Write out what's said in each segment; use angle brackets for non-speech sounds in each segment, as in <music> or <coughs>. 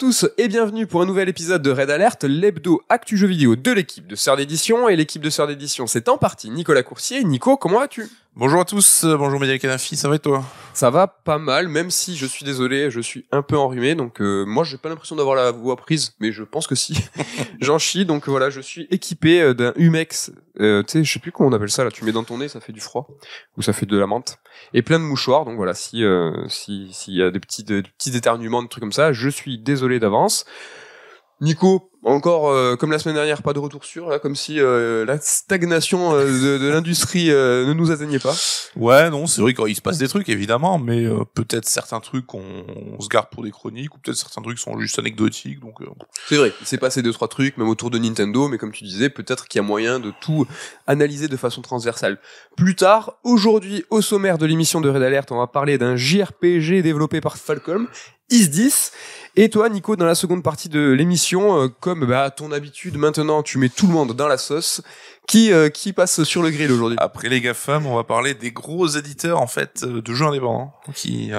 tous et bienvenue pour un nouvel épisode de Red Alert, l'hebdo actu jeu vidéo de l'équipe de Sœur d'édition. Et l'équipe de Sœur d'édition, c'est en partie Nicolas Coursier. Nico, comment vas-tu Bonjour à tous, euh, bonjour Média Canafi, ça va et toi Ça va pas mal, même si je suis désolé, je suis un peu enrhumé, donc euh, moi j'ai pas l'impression d'avoir la voix prise, mais je pense que si. <laughs> J'en chie, donc voilà, je suis équipé euh, d'un Humex, tu sais, je sais plus comment on appelle ça là, tu mets dans ton nez, ça fait du froid, ou ça fait de la menthe et plein de mouchoirs. Donc voilà, euh, si s'il y a des petits, des petits éternuements, des trucs comme ça, je suis désolé d'avance. Nico, encore euh, comme la semaine dernière, pas de retour sûr, comme si euh, la stagnation euh, de, l'industrie ne nous atteignait pas. Ouais, non, c'est vrai qu'il se passe des trucs, évidemment, mais peut-être certains trucs, qu'on se garde pour des chroniques, ou peut-être certains trucs sont juste anecdotiques. donc. C'est vrai, il s'est passé deux, trois trucs, même autour de Nintendo, mais comme tu disais, peut-être qu'il y a moyen de tout analyser de façon transversale. Plus tard, aujourd'hui, au sommaire de l'émission de Red Alert, on va parler d'un JRPG développé par Falcom IS10. Et toi, Nico, dans la seconde partie de l'émission, euh, comme bah, ton habitude, maintenant, tu mets tout le monde dans la sauce. Qui, euh, qui passe sur le grill aujourd'hui Après les GAFAM, on va parler des gros éditeurs en fait euh, de jeux indépendants qui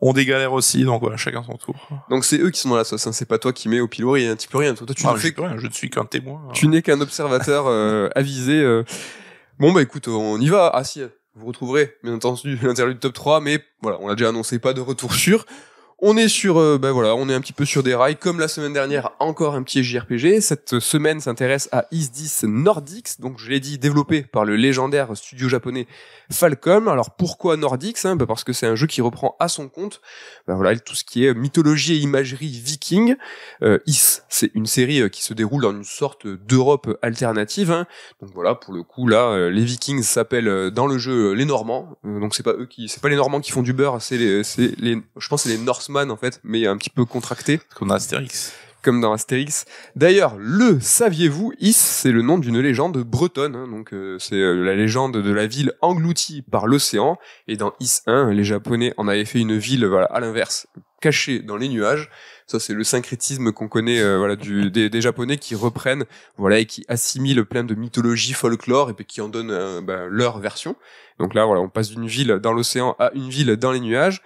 ont des galères aussi, donc voilà, chacun son tour. Donc c'est eux qui sont dans la sauce, hein. c'est pas toi qui mets au pilori, hein, tu peux rien. Toi, tu rien, je suis qu'un témoin. Hein. Tu n'es qu'un observateur <laughs> avisé. Bon bah écoute, on y va. Ah si, vous retrouverez bien entendu <laughs> l'interlude top 3, mais voilà, on a déjà annoncé pas de retour sûr. <laughs> On est sur, euh, ben voilà, on est un petit peu sur des rails. Comme la semaine dernière, encore un petit JRPG. Cette semaine s'intéresse à Is10 Nordics. Donc, je l'ai dit, développé par le légendaire studio japonais Falcom. Alors, pourquoi Nordics hein ben, Parce que c'est un jeu qui reprend à son compte, ben voilà, tout ce qui est mythologie et imagerie viking. Euh, Is, c'est une série euh, qui se déroule dans une sorte d'Europe alternative. Hein. Donc voilà, pour le coup, là, les Vikings s'appellent dans le jeu les Normands. Donc, c'est pas eux qui, c'est pas les Normands qui font du beurre, c'est les, les, je pense, c'est les Norse en fait, mais un petit peu contracté. Comme dans Astérix. Comme dans Astérix. D'ailleurs, le saviez-vous, Is, c'est le nom d'une légende bretonne. Hein. donc euh, c'est euh, la légende de la ville engloutie par l'océan. Et dans Is 1, les Japonais en avaient fait une ville à l'inverse, cachée dans les nuages. Ça, c'est le syncrétisme qu'on connaît euh, voilà, du, des, Japonais qui reprennent voilà, et qui assimilent plein de mythologie, folklore, et puis qui en donnent bah, leur version. Donc là, voilà, on passe d'une ville dans l'océan à une ville dans les nuages.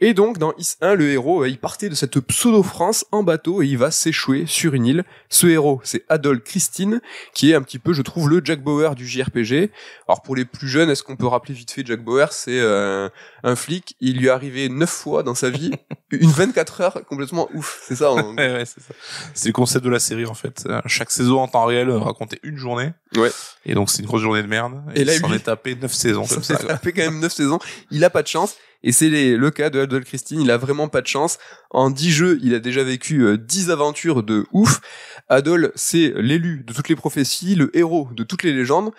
Et donc, dans Is 1, le héros, euh, il partait de cette pseudo-France en bateau et il va s'échouer sur une île. Ce héros, c'est Adol Christine, qui est un petit peu, je trouve, le Jack Bauer du JRPG. Alors pour les plus jeunes, est-ce qu'on peut rappeler vite fait Jack Bauer C'est euh, un flic, il lui est arrivé neuf fois dans sa vie, <laughs> une 24 heures complètement ouf, c'est ça, hein. <laughs> ouais, ouais, c'est ça c'est le concept de la série en fait. Euh, chaque saison en temps réel racontait une journée. Ouais. Et donc c'est une grosse journée de merde. Et, là, il s'en est tapé neuf saisons ça, fait quand même 9 saisons. Il a pas de chance. Et c'est le cas de Adol Christine. Il a vraiment pas de chance. En 10 jeux, il a déjà vécu 10 euh, aventures de ouf. Adol, c'est l'élu de toutes les prophéties, le héros de toutes les légendes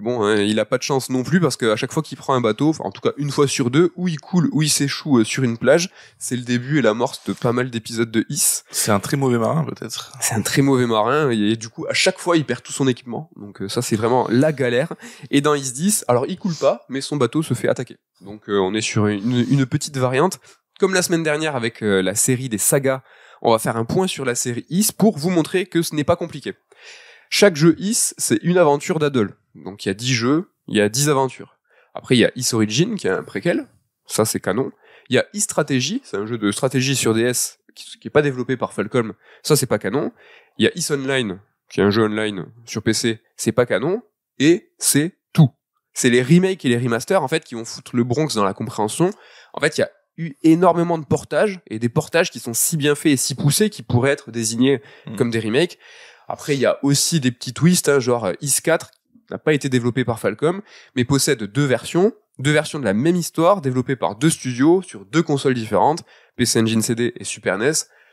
bon, hein, il a pas de chance non plus parce qu'à chaque fois qu'il prend un bateau, en tout cas une fois sur deux, où il coule, où il s'échoue euh, sur une plage, c'est le début et la l'amorce de pas mal d'épisodes de Is. C'est un très mauvais marin peut-être. C'est un très mauvais marin et, du coup à chaque fois il perd tout son équipement. Donc euh, ça c'est vraiment la galère. Et dans Is 10, alors il coule pas, mais son bateau se fait attaquer. Donc euh, on est sur une, petite variante. Comme la semaine dernière avec la série des sagas, on va faire un point sur la série Is pour vous montrer que ce n'est pas compliqué. Chaque jeu Is, c'est une aventure d'Adol. Donc il y a 10 jeux, il y a 10 aventures. Après, il y a Is Origin, qui est un préquel, ça c'est canon. Il y a e-Stratégie, c'est un jeu de stratégie sur DS qui, n'est pas développé par Falcom, ça c'est pas canon. Il y a Is Online, qui est un jeu online sur PC, c'est pas canon. Et c'est tout. C'est les remakes et les remasters en fait qui vont foutre le Bronx dans la compréhension. En fait, il y a eu énormément de portages et des portages qui sont si bien faits et si poussés qu'ils pourraient être désignés mm. comme des remakes. Après, il y a aussi des petits twists, hein, genre euh, Is 4 n'a pas été développé par Falcom, mais possède deux versions, deux versions de la même histoire développées par deux studios sur deux consoles différentes, PC Engine CD et Super NES.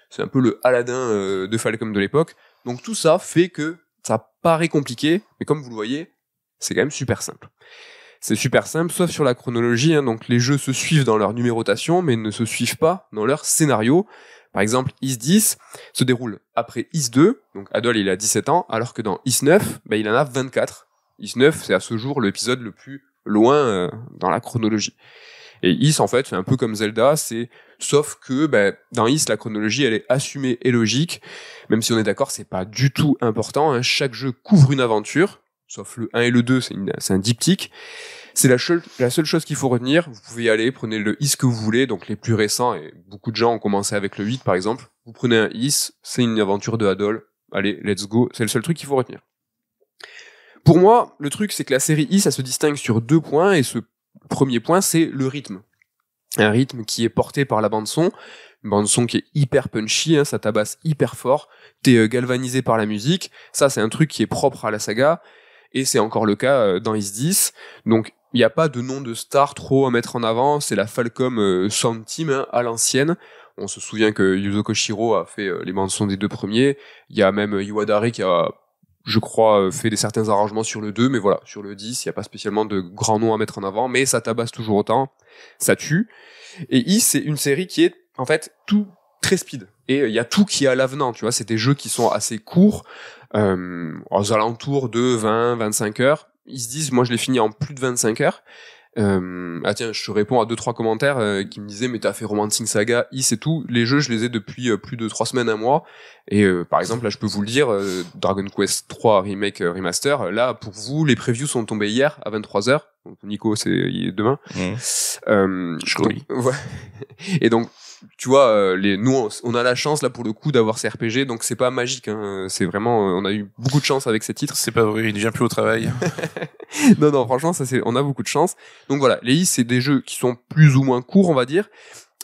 C'est un peu le Aladdin euh, de Falcom de l'époque. Donc tout ça fait que ça paraît compliqué, mais comme vous le voyez, c'est quand même super simple. C'est super simple, sauf sur la chronologie. Hein. donc les jeux se suivent dans leur numérotation, mais ne se suivent pas dans leur scénario. Par exemple, Is 10 se déroule après Is 2, donc Adol il a 17 ans, alors que dans Is 9, bah, il en a 24. Is9, c'est à ce jour l'épisode le plus loin euh, dans la chronologie. Et Is, en fait, c'est un peu comme Zelda, c'est sauf que ben, dans Is, la chronologie, elle est assumée et logique, même si on est d'accord, c'est pas du tout important. Hein. Chaque jeu couvre une aventure, sauf le 1 et le 2, c'est, un diptyque. C'est la, la seule chose qu'il faut retenir. Vous pouvez y aller, prenez le Is que vous voulez, donc les plus récents, et beaucoup de gens ont commencé avec le 8 par exemple. Vous prenez un Is, c'est une aventure de Adol. Allez, let's go. C'est le seul truc qu'il faut retenir. Pour moi, le truc, c'est que la série I, ça se distingue sur deux points, et ce premier point, c'est le rythme. Un rythme qui est porté par la bande-son, une bande-son qui est hyper punchy, hein, ça tabasse hyper fort, t'es euh, galvanisé par la musique, ça c'est un truc qui est propre à la saga, et c'est encore le cas euh, dans Is 10, donc il n'y a pas de nom de star trop à mettre en avant, c'est la Falcom euh, Team hein, à l'ancienne, on se souvient que Yuzo Koshiro a fait euh, les bandes-sons des deux premiers, il y a même Iwadari qui a je crois, euh, fait des certains arrangements sur le 2, mais voilà, sur le 10, il n'y a pas spécialement de grands noms à mettre en avant, mais ça tabasse toujours autant, ça tue. Et I, c'est une série qui est, en fait, tout très speed. Et euh, il y a tout qui est à l'avenant, tu vois, c'est des jeux qui sont assez courts, euh, aux alentours de 20, 25 heures. Ils se disent, moi je l'ai fini en plus de 25 heures, euh, ah tiens, je te réponds à deux trois commentaires euh, qui me disaient mais t'as fait Romancing Saga, Is et tout. Les jeux, je les ai depuis euh, plus de trois semaines à moi Et euh, par exemple, là, je peux vous le dire, Dragon Quest 3 remake remaster. Là, pour vous, les previews sont tombés hier à 23 h Nico, c'est demain. Mmh. je crois <laughs> ouais. Et donc, tu vois, euh, les, nous, on a la chance, là, pour le coup, d'avoir ces RPG, donc c'est pas magique, hein. c'est vraiment, euh, on a eu beaucoup de chance avec ces titres. C'est pas vrai, il ne vient plus au travail. <laughs> non, non, franchement, ça, c'est, on a beaucoup de chance. Donc voilà, les I, c'est des jeux qui sont plus ou moins courts, on va dire.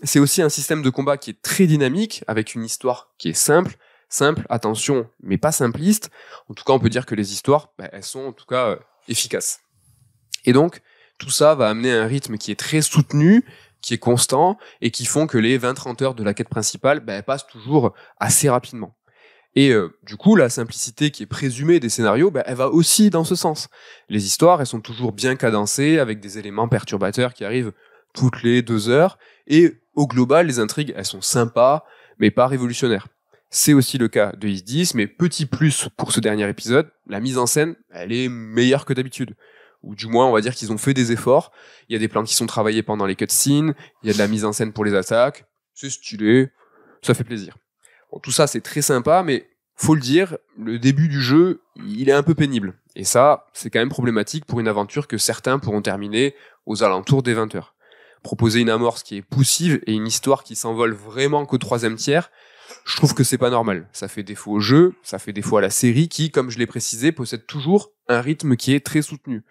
C'est aussi un système de combat qui est très dynamique, avec une histoire qui est simple, simple, attention, mais pas simpliste. En tout cas, on peut dire que les histoires, bah, elles sont en tout cas euh, efficaces. Et donc, tout ça va amener un rythme qui est très soutenu, qui est constant et qui font que les 20-30 heures de la quête principale ben, passent toujours assez rapidement. Et euh, du coup, la simplicité qui est présumée des scénarios, ben, elle va aussi dans ce sens. Les histoires, elles sont toujours bien cadencées, avec des éléments perturbateurs qui arrivent toutes les deux heures. Et au global, les intrigues, elles sont sympas, mais pas révolutionnaires. C'est aussi le cas de Is 10, mais petit plus pour ce dernier épisode, la mise en scène, elle est meilleure que d'habitude ou du moins on va dire qu'ils ont fait des efforts. Il y a des plans qui sont travaillés pendant les cutscenes, il y a de la mise en scène pour les attaques, c'est stylé, ça fait plaisir. tout ça c'est très sympa, mais faut le dire, le début du jeu, il est un peu pénible. Et ça, c'est quand même problématique pour une aventure que certains pourront terminer aux alentours des 20 h Proposer une amorce qui est poussive et une histoire qui s'envole vraiment qu'au troisième tiers, je trouve que c'est pas normal. Ça fait défaut au jeu, ça fait défaut à la série qui, comme je l'ai précisé, possède toujours un rythme qui est très soutenu.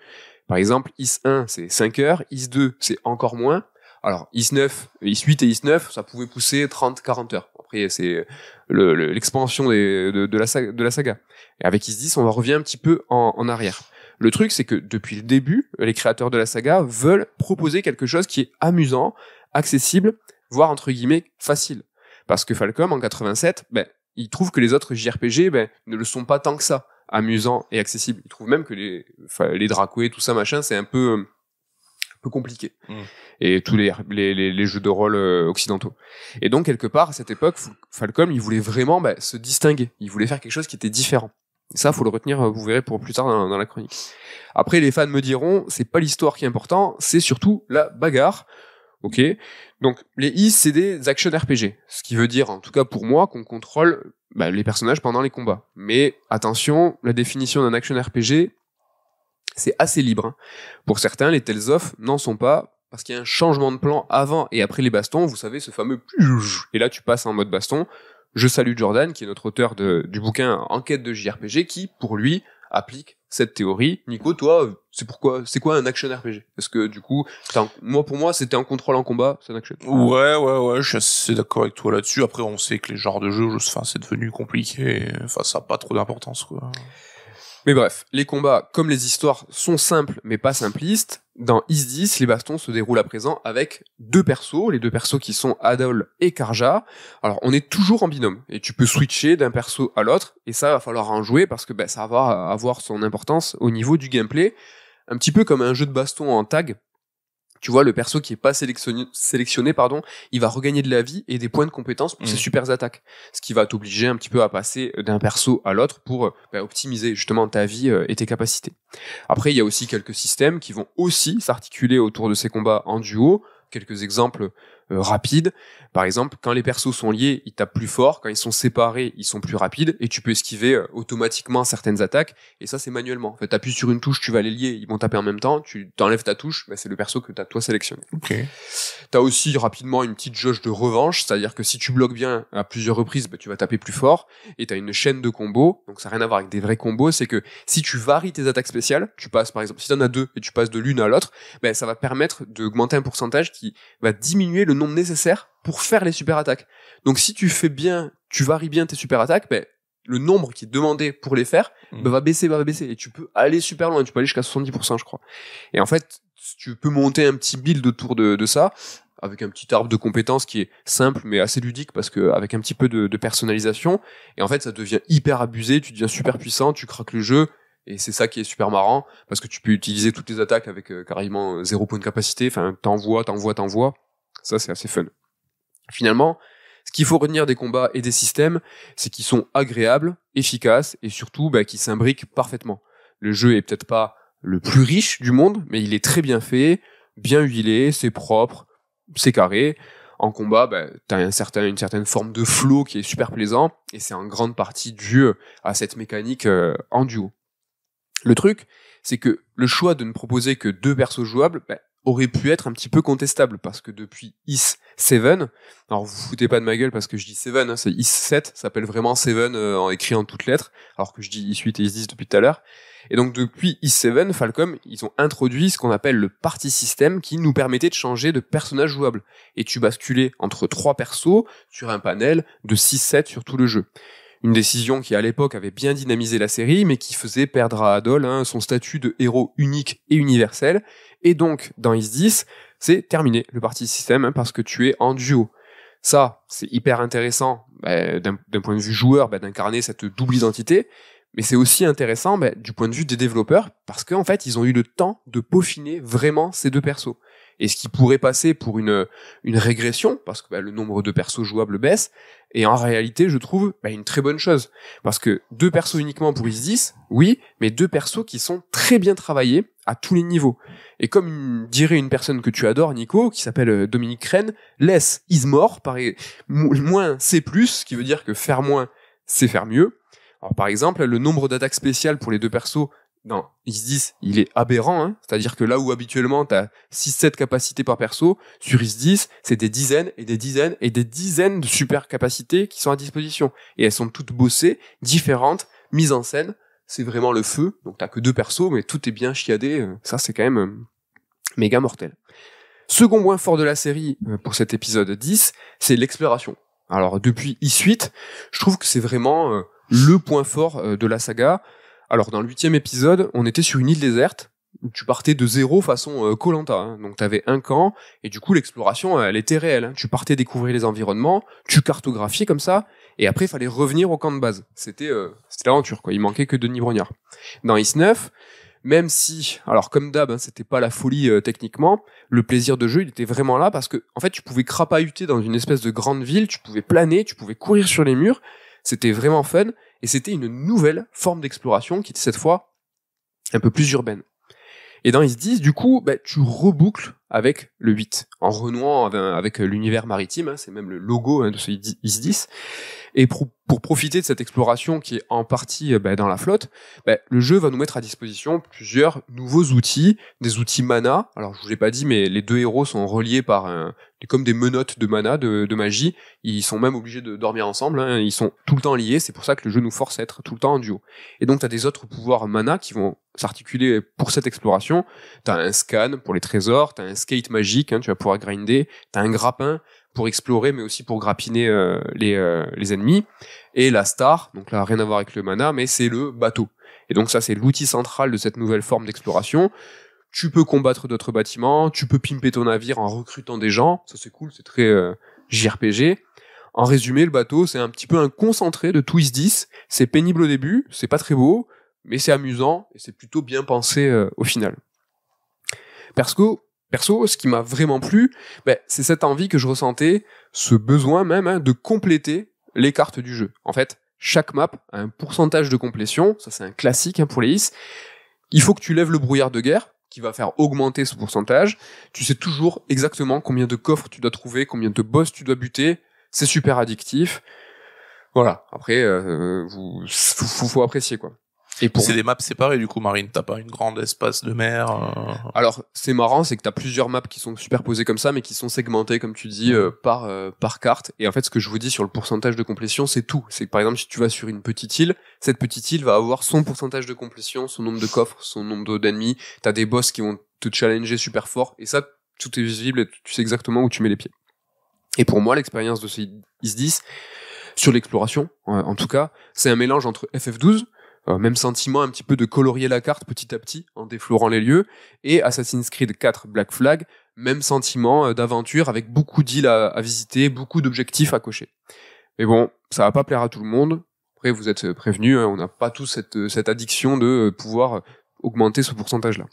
Par exemple, IS1, c'est 5 heures, IS2, c'est encore moins. Alors, IS9, IS8 et IS9, ça pouvait pousser 30-40 heures. Après, c'est l'expansion de, la saga, Et avec IS10, on revient un petit peu en arrière. Le truc, c'est que depuis le début, les créateurs de la saga veulent proposer quelque chose qui est amusant, accessible, voire entre guillemets facile. Parce que Falcom, en 87, ben, il trouve que les autres JRPG ben, ne le sont pas tant que ça, amusants et accessibles. Il trouve même que les, les tout ça, machin, c'est un peu, euh, peu compliqué. Mm. Et tous les, les, jeux de rôle euh, occidentaux. Et donc, quelque part, à cette époque, Falcom, il voulait vraiment ben, se distinguer. Il voulait faire quelque chose qui était différent. Et ça, faut le retenir, euh, vous verrez pour plus tard dans, la chronique. Après, les fans me diront, c'est pas l'histoire qui est important, c'est surtout la bagarre. Ok, donc les I c'est des action RPG, ce qui veut dire en tout cas pour moi qu'on contrôle bah, les personnages pendant les combats. Mais attention, la définition d'un action RPG c'est assez libre. Hein. Pour certains, les Tales of n'en sont pas parce qu'il y a un changement de plan avant et après les bastons. Vous savez ce fameux et là tu passes en mode baston. Je salue Jordan qui est notre auteur du bouquin Enquête de JRPG qui pour lui applique cette théorie. Nico, toi, c'est pourquoi C'est quoi un action RPG Parce que du coup, moi pour moi, c'était un contrôle en combat, c'est un action. Ouais, ouais, ouais, je suis assez d'accord avec toi là-dessus. Après, on sait que les genres de jeux, enfin, c'est devenu compliqué. Enfin, ça n'a pas trop d'importance, Mais bref, les combats, comme les histoires, sont simples mais pas simplistes. Dans Is 10, les bastons se déroulent à présent avec deux persos, les deux persos qui sont Adol et Karja. Alors on est toujours en binôme et tu peux switcher d'un perso à l'autre et ça va falloir en jouer parce que ben, ça va avoir son importance au niveau du gameplay. Un petit peu comme un jeu de baston en tag, tu vois, le perso qui est pas sélectionné, pardon, il va regagner de la vie et des points de compétence pour ses mm. super attaques. Ce qui va t'obliger un petit peu à passer euh, d'un perso à l'autre pour euh, bah, optimiser justement ta vie euh, et tes capacités. Après, il y a aussi quelques systèmes qui vont aussi s'articuler autour de ces combats en duo. Quelques exemples euh, rapide. Par exemple, quand les persos sont liés, ils tapent plus fort. Quand ils sont séparés, ils sont plus rapides. Et tu peux esquiver euh, automatiquement certaines attaques. Et ça, c'est manuellement. En fait, tu appuies sur une touche, tu vas les lier. Ils vont taper en même temps. Tu t'enlèves ta touche. Bah, c'est le perso que tu as toi sélectionné. Ok. Tu as aussi rapidement une petite jauge de revanche. C'est-à-dire que si tu bloques bien à plusieurs reprises, bah, tu vas taper plus fort. Et tu as une chaîne de combos. Donc, ça n'a rien à voir avec des vrais combos. C'est que si tu varies tes attaques spéciales, tu passes par exemple, si tu en as deux et tu passes de l'une à l'autre, bah, ça va permettre d'augmenter un pourcentage qui va diminuer le nombre nécessaire pour faire les super attaques. Donc si tu fais bien, tu varies bien tes super attaques, ben, le nombre qui est demandé pour les faire hmm. ben, va baisser, va baisser. Et tu peux aller super loin, tu peux aller jusqu'à 70%, je crois. Et en fait, tu peux monter un petit build autour de, de ça, avec un petit arbre de compétences qui est simple mais assez ludique parce que avec un petit peu de, personnalisation. Et en fait, ça devient hyper abusé, tu deviens super puissant, tu craques le jeu. Et c'est ça qui est super marrant parce que tu peux utiliser toutes tes attaques avec euh, carrément zéro point de capacité. Enfin, t'envoies, t'envoies, t'envoies. Ça, c'est assez fun. Finalement, ce qu'il faut retenir des combats et des systèmes, c'est qu'ils sont agréables, efficaces et surtout bah, qu'ils s'imbriquent parfaitement. Le jeu est peut-être pas le plus riche du monde, mais il est très bien fait, bien huilé, c'est propre, c'est carré. En combat, bah, as une certaine forme de flow qui est super plaisant et c'est en grande partie dû euh, à cette mécanique euh, en duo. Le truc, c'est que le choix de ne proposer que deux persos jouables, bah, aurait pu être un petit peu contestable parce que depuis Is 7, alors vous, foutez pas de ma gueule parce que je dis 7, hein, c'est Is 7, ça s'appelle vraiment 7 euh, en écrit en toutes lettres, alors que je dis Is 8 et Is 10 depuis tout à l'heure. Et donc depuis Is 7, Falcom, ils ont introduit ce qu'on appelle le party system qui nous permettait de changer de personnage jouable. Et tu basculais entre trois persos sur un panel de 6-7 sur tout le jeu. Une décision qui, à l'époque, avait bien dynamisé la série, mais qui faisait perdre à Adol hein, son statut de héros unique et universel. Et donc, dans Is 10, c'est terminé le parti système hein, parce que tu es en duo. Ça, c'est hyper intéressant bah, d'un point de vue joueur bah, d'incarner cette double identité, mais c'est aussi intéressant bah, du point de vue des développeurs parce qu'en fait, ils ont eu le temps de peaufiner vraiment ces deux persos et ce qui pourrait passer pour une, une régression, parce que bah, le nombre de persos jouables baisse, et en réalité, je trouve bah, une très bonne chose. Parce que deux persos uniquement pour Is 10, oui, mais deux persos qui sont très bien travaillés à tous les niveaux. Et comme dirait une personne que tu adores, Nico, qui s'appelle euh, Dominique Crène, laisse Is mort, pareil, moins c'est plus, ce qui veut dire que faire moins, c'est faire mieux. Alors par exemple, le nombre d'attaques spéciales pour les deux persos non, ils 10 il est aberrant, hein. c'est-à-dire que là où habituellement t'as as 6-7 capacités par perso, sur IS-10, c'est des dizaines et des dizaines et des dizaines de super capacités qui sont à disposition. Et elles sont toutes bossées, différentes, mises en scène, c'est vraiment le feu, donc t'as que deux persos, mais tout est bien chiadé, ça c'est quand même euh, méga mortel. Second point fort de la série euh, pour cet épisode 10, c'est l'exploration. Alors depuis I-8, je trouve que c'est vraiment... Euh, le point fort de la saga. Alors dans le huitième épisode, on était sur une île déserte. Tu partais de zéro façon euh, Colanta, euh, hein. donc t'avais un camp et du coup l'exploration euh, elle était réelle. Hein. Tu partais découvrir les environnements, tu cartographiais comme ça et après il fallait revenir au camp de base. C'était euh, c'était l'aventure quoi. Il manquait que Denis Brognard. Dans Is 9, même si, alors comme d'hab, hein, c'était pas la folie techniquement, le plaisir de jeu, il était vraiment là parce que, en fait, tu pouvais crapahuter dans une espèce de grande ville, tu pouvais planer, tu pouvais courir sur les murs, c'était vraiment fun. Et c'était une nouvelle forme d'exploration qui était cette fois un peu plus urbaine. Et dans ils se disent, du coup, bah, tu reboucles avec le 8, en renouant avec l'univers maritime, hein, c'est même le logo hein, de ce IS-10. Et pour, profiter de cette exploration qui est en partie euh, bah, dans la flotte, bah, le jeu va nous mettre à disposition plusieurs nouveaux outils, des outils mana. Alors je vous l'ai pas dit, mais les deux héros sont reliés par comme des menottes de mana, de, magie. Ils sont même obligés de dormir ensemble, hein. ils sont tout le temps liés, c'est pour ça que le jeu nous force à être tout le temps en duo. Et donc tu as des autres pouvoirs mana qui vont s'articuler pour cette exploration. Tu as un scan pour les trésors, tu as un skate magique, hein, tu vas pouvoir grinder, tu as un grappin pour explorer, mais aussi pour grappiner euh, euh, les, ennemis. Et la star, donc là, rien à voir avec le mana, mais c'est le bateau. Et donc ça, c'est l'outil central de cette nouvelle forme d'exploration. Tu peux combattre d'autres bâtiments, tu peux pimper ton navire en recrutant des gens, ça c'est cool, c'est très euh, JRPG. En résumé, le bateau, c'est un petit peu un concentré de Twist 10. C'est pénible au début, c'est pas très beau, mais c'est amusant et c'est plutôt bien pensé au final. Persco, Perso, ce qui m'a vraiment plu, ben, c'est cette envie que je ressentais, ce besoin même hein, de compléter les cartes du jeu. En fait, chaque map a un pourcentage de complétion, ça c'est un classique hein, pour les is. Il faut que tu lèves le brouillard de guerre, qui va faire augmenter ce pourcentage. Tu sais toujours exactement combien de coffres tu dois trouver, combien de boss tu dois buter. C'est super addictif. Voilà. Après, euh, vous, faut, apprécier quoi. Et pour... C'est des maps séparées du coup, Marine. T'as pas une grande espace de mer. Euh euh, alors c'est marrant, c'est que t'as plusieurs maps qui sont superposées comme ça, mais qui sont segmentées comme tu dis euh, par par carte. Et en fait, ce que je vous dis sur le pourcentage de complétion, c'est tout. C'est que par exemple, si tu vas sur une petite île, cette petite île va avoir son pourcentage de complétion, son nombre de coffres, son nombre d'ennemis. T'as des boss qui vont te challenger super fort, et ça, tout est visible et tu sais exactement où tu mets les pieds. Et pour moi, l'expérience de ce IS-10 sur l'exploration, en tout cas, c'est un mélange entre FF12 euh, même sentiment un petit peu de colorier la carte petit à petit en déflorant les lieux. Et Assassin's Creed 4 Black Flag, même sentiment euh, d'aventure avec beaucoup d'îles à, visiter, beaucoup d'objectifs à cocher. Mais bon, ça va pas plaire à tout le monde. Après, vous êtes euh, prévenus, hein, on n'a pas tous cette, cette addiction de pouvoir augmenter ce pourcentage-là.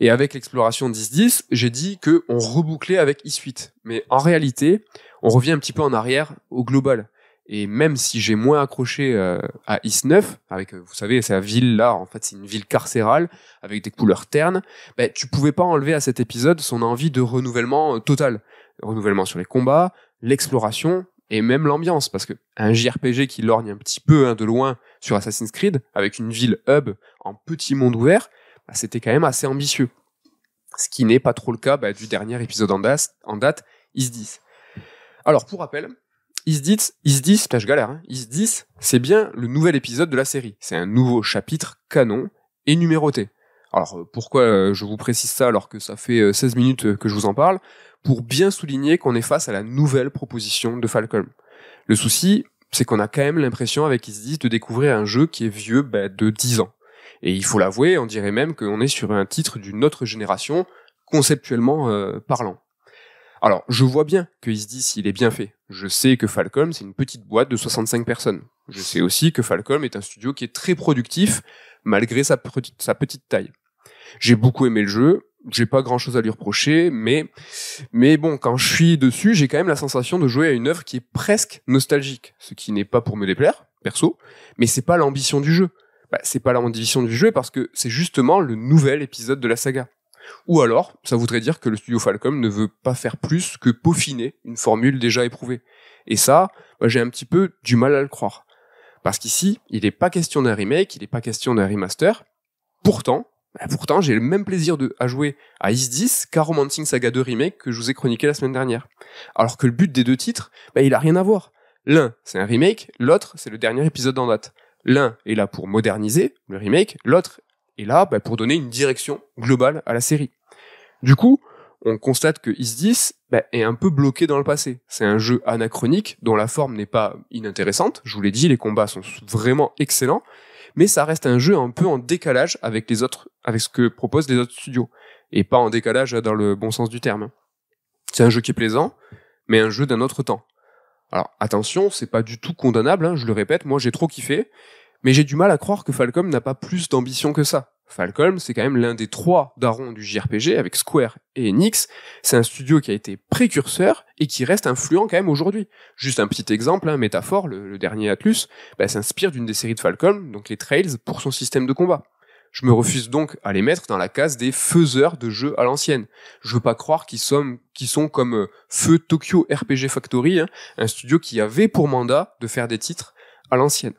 Et avec l'exploration 10-10, j'ai dit que rebouclait avec e i8. Mais en réalité, on revient un petit peu en arrière au global. Et même si j'ai moins accroché euh, à Is9, avec, euh, vous savez, sa ville là, en fait, c'est une ville carcérale, avec des couleurs ternes, bah, tu pouvais pas enlever à cet épisode son envie de renouvellement euh, total. Renouvellement sur les combats, l'exploration, et même l'ambiance, parce que un JRPG qui lorgne un petit peu hein, de loin sur Assassin's Creed, avec une ville hub en petit monde ouvert, bah, c'était quand même assez ambitieux. Ce qui n'est pas trop le cas bah, du dernier épisode en, en date, Is 10. Alors, pour rappel, Is This, Is là galère, hein, Is c'est bien le nouvel épisode de la série. C'est un nouveau chapitre canon et numéroté. Alors euh, pourquoi euh, je vous précise ça alors que ça fait 16 euh, minutes que je vous en parle Pour bien souligner qu'on est face à la nouvelle proposition de Falcom. Le souci, c'est qu'on a quand même l'impression avec Isdis de découvrir un jeu qui est vieux bah, de 10 ans. Et il faut l'avouer, on dirait même qu'on est sur un titre d'une autre génération, conceptuellement parlant. Alors, je vois bien que Is il est bien fait. Je sais que Falcom, c'est une petite boîte de 65 personnes. Je sais aussi que Falcom est un studio qui est très productif malgré sa, petite, taille. J'ai beaucoup aimé le jeu, j'ai pas grand chose à lui reprocher, mais, mais bon, quand je suis dessus, j'ai quand même la sensation de jouer à une œuvre qui est presque nostalgique, ce qui n'est pas pour me déplaire, perso, mais c'est pas l'ambition du jeu. Bah, c'est pas l'ambition du jeu parce que c'est justement le nouvel épisode de la saga. Ou alors, ça voudrait dire que le studio Falcom ne veut pas faire plus que peaufiner une formule déjà éprouvée. Et ça, bah, j'ai un petit peu du mal à le croire. Parce qu'ici, il n'est pas question d'un remake, il n'est pas question d'un remaster. Pourtant, bah, pourtant, j'ai le même plaisir de, à jouer à Is 10 qu'à Romancing Saga 2 Remake que je vous ai chroniqué la semaine dernière. Alors que le but des deux titres, bah, il a rien à voir. L'un, c'est un remake, l'autre, c'est le dernier épisode en date. L'un est là pour moderniser le remake, l'autre et là bah, pour donner une direction globale à la série. Du coup, on constate que Is 10 bah, est un peu bloqué dans le passé. C'est un jeu anachronique dont la forme n'est pas inintéressante. Je vous l'ai dit, les combats sont vraiment excellents, mais ça reste un jeu un peu en décalage avec les autres, avec ce que proposent les autres studios, et pas en décalage dans le bon sens du terme. C'est un jeu qui est plaisant, mais un jeu d'un autre temps. Alors attention, c'est pas du tout condamnable. Hein, je le répète, moi j'ai trop kiffé, mais j'ai du mal à croire que Falcom n'a pas plus d'ambition que ça. Falcom, c'est quand même l'un des trois darons du JRPG avec Square et Enix. C'est un studio qui a été précurseur et qui reste influent quand même aujourd'hui. Juste un petit exemple, hein, Métaphore, le, dernier Atlus, bah, s'inspire d'une des séries de Falcom, donc les Trails, pour son système de combat. Je me refuse donc à les mettre dans la case des faiseurs de jeux à l'ancienne. Je veux pas croire qu'ils sont, sont, comme euh, Feu Tokyo RPG Factory, hein, un studio qui avait pour mandat de faire des titres à l'ancienne.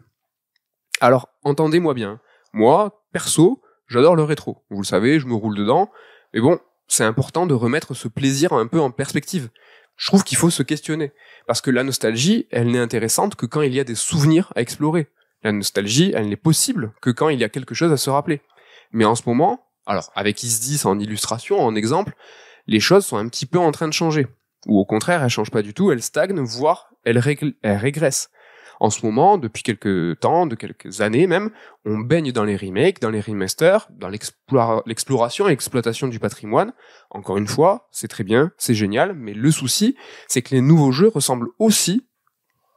Alors, entendez-moi bien. Moi, perso, j'adore le rétro. Vous le savez, je me roule dedans. Mais bon, c'est important de remettre ce plaisir un peu en perspective. Je trouve qu'il faut se questionner. Parce que la nostalgie, elle n'est intéressante que quand il y a des souvenirs à explorer. La nostalgie, elle n'est possible que quand il y a quelque chose à se rappeler. Mais en ce moment, alors avec X10 en illustration, en exemple, les choses sont un petit peu en train de changer. Ou au contraire, elles changent pas du tout, elles stagnent, voire elles régressent en ce moment, depuis quelques temps, de quelques années même, on baigne dans les remakes, dans les remasters, dans l'exploration et l'exploitation du patrimoine. Encore une fois, c'est très bien, c'est génial, mais le souci, c'est que les nouveaux jeux ressemblent aussi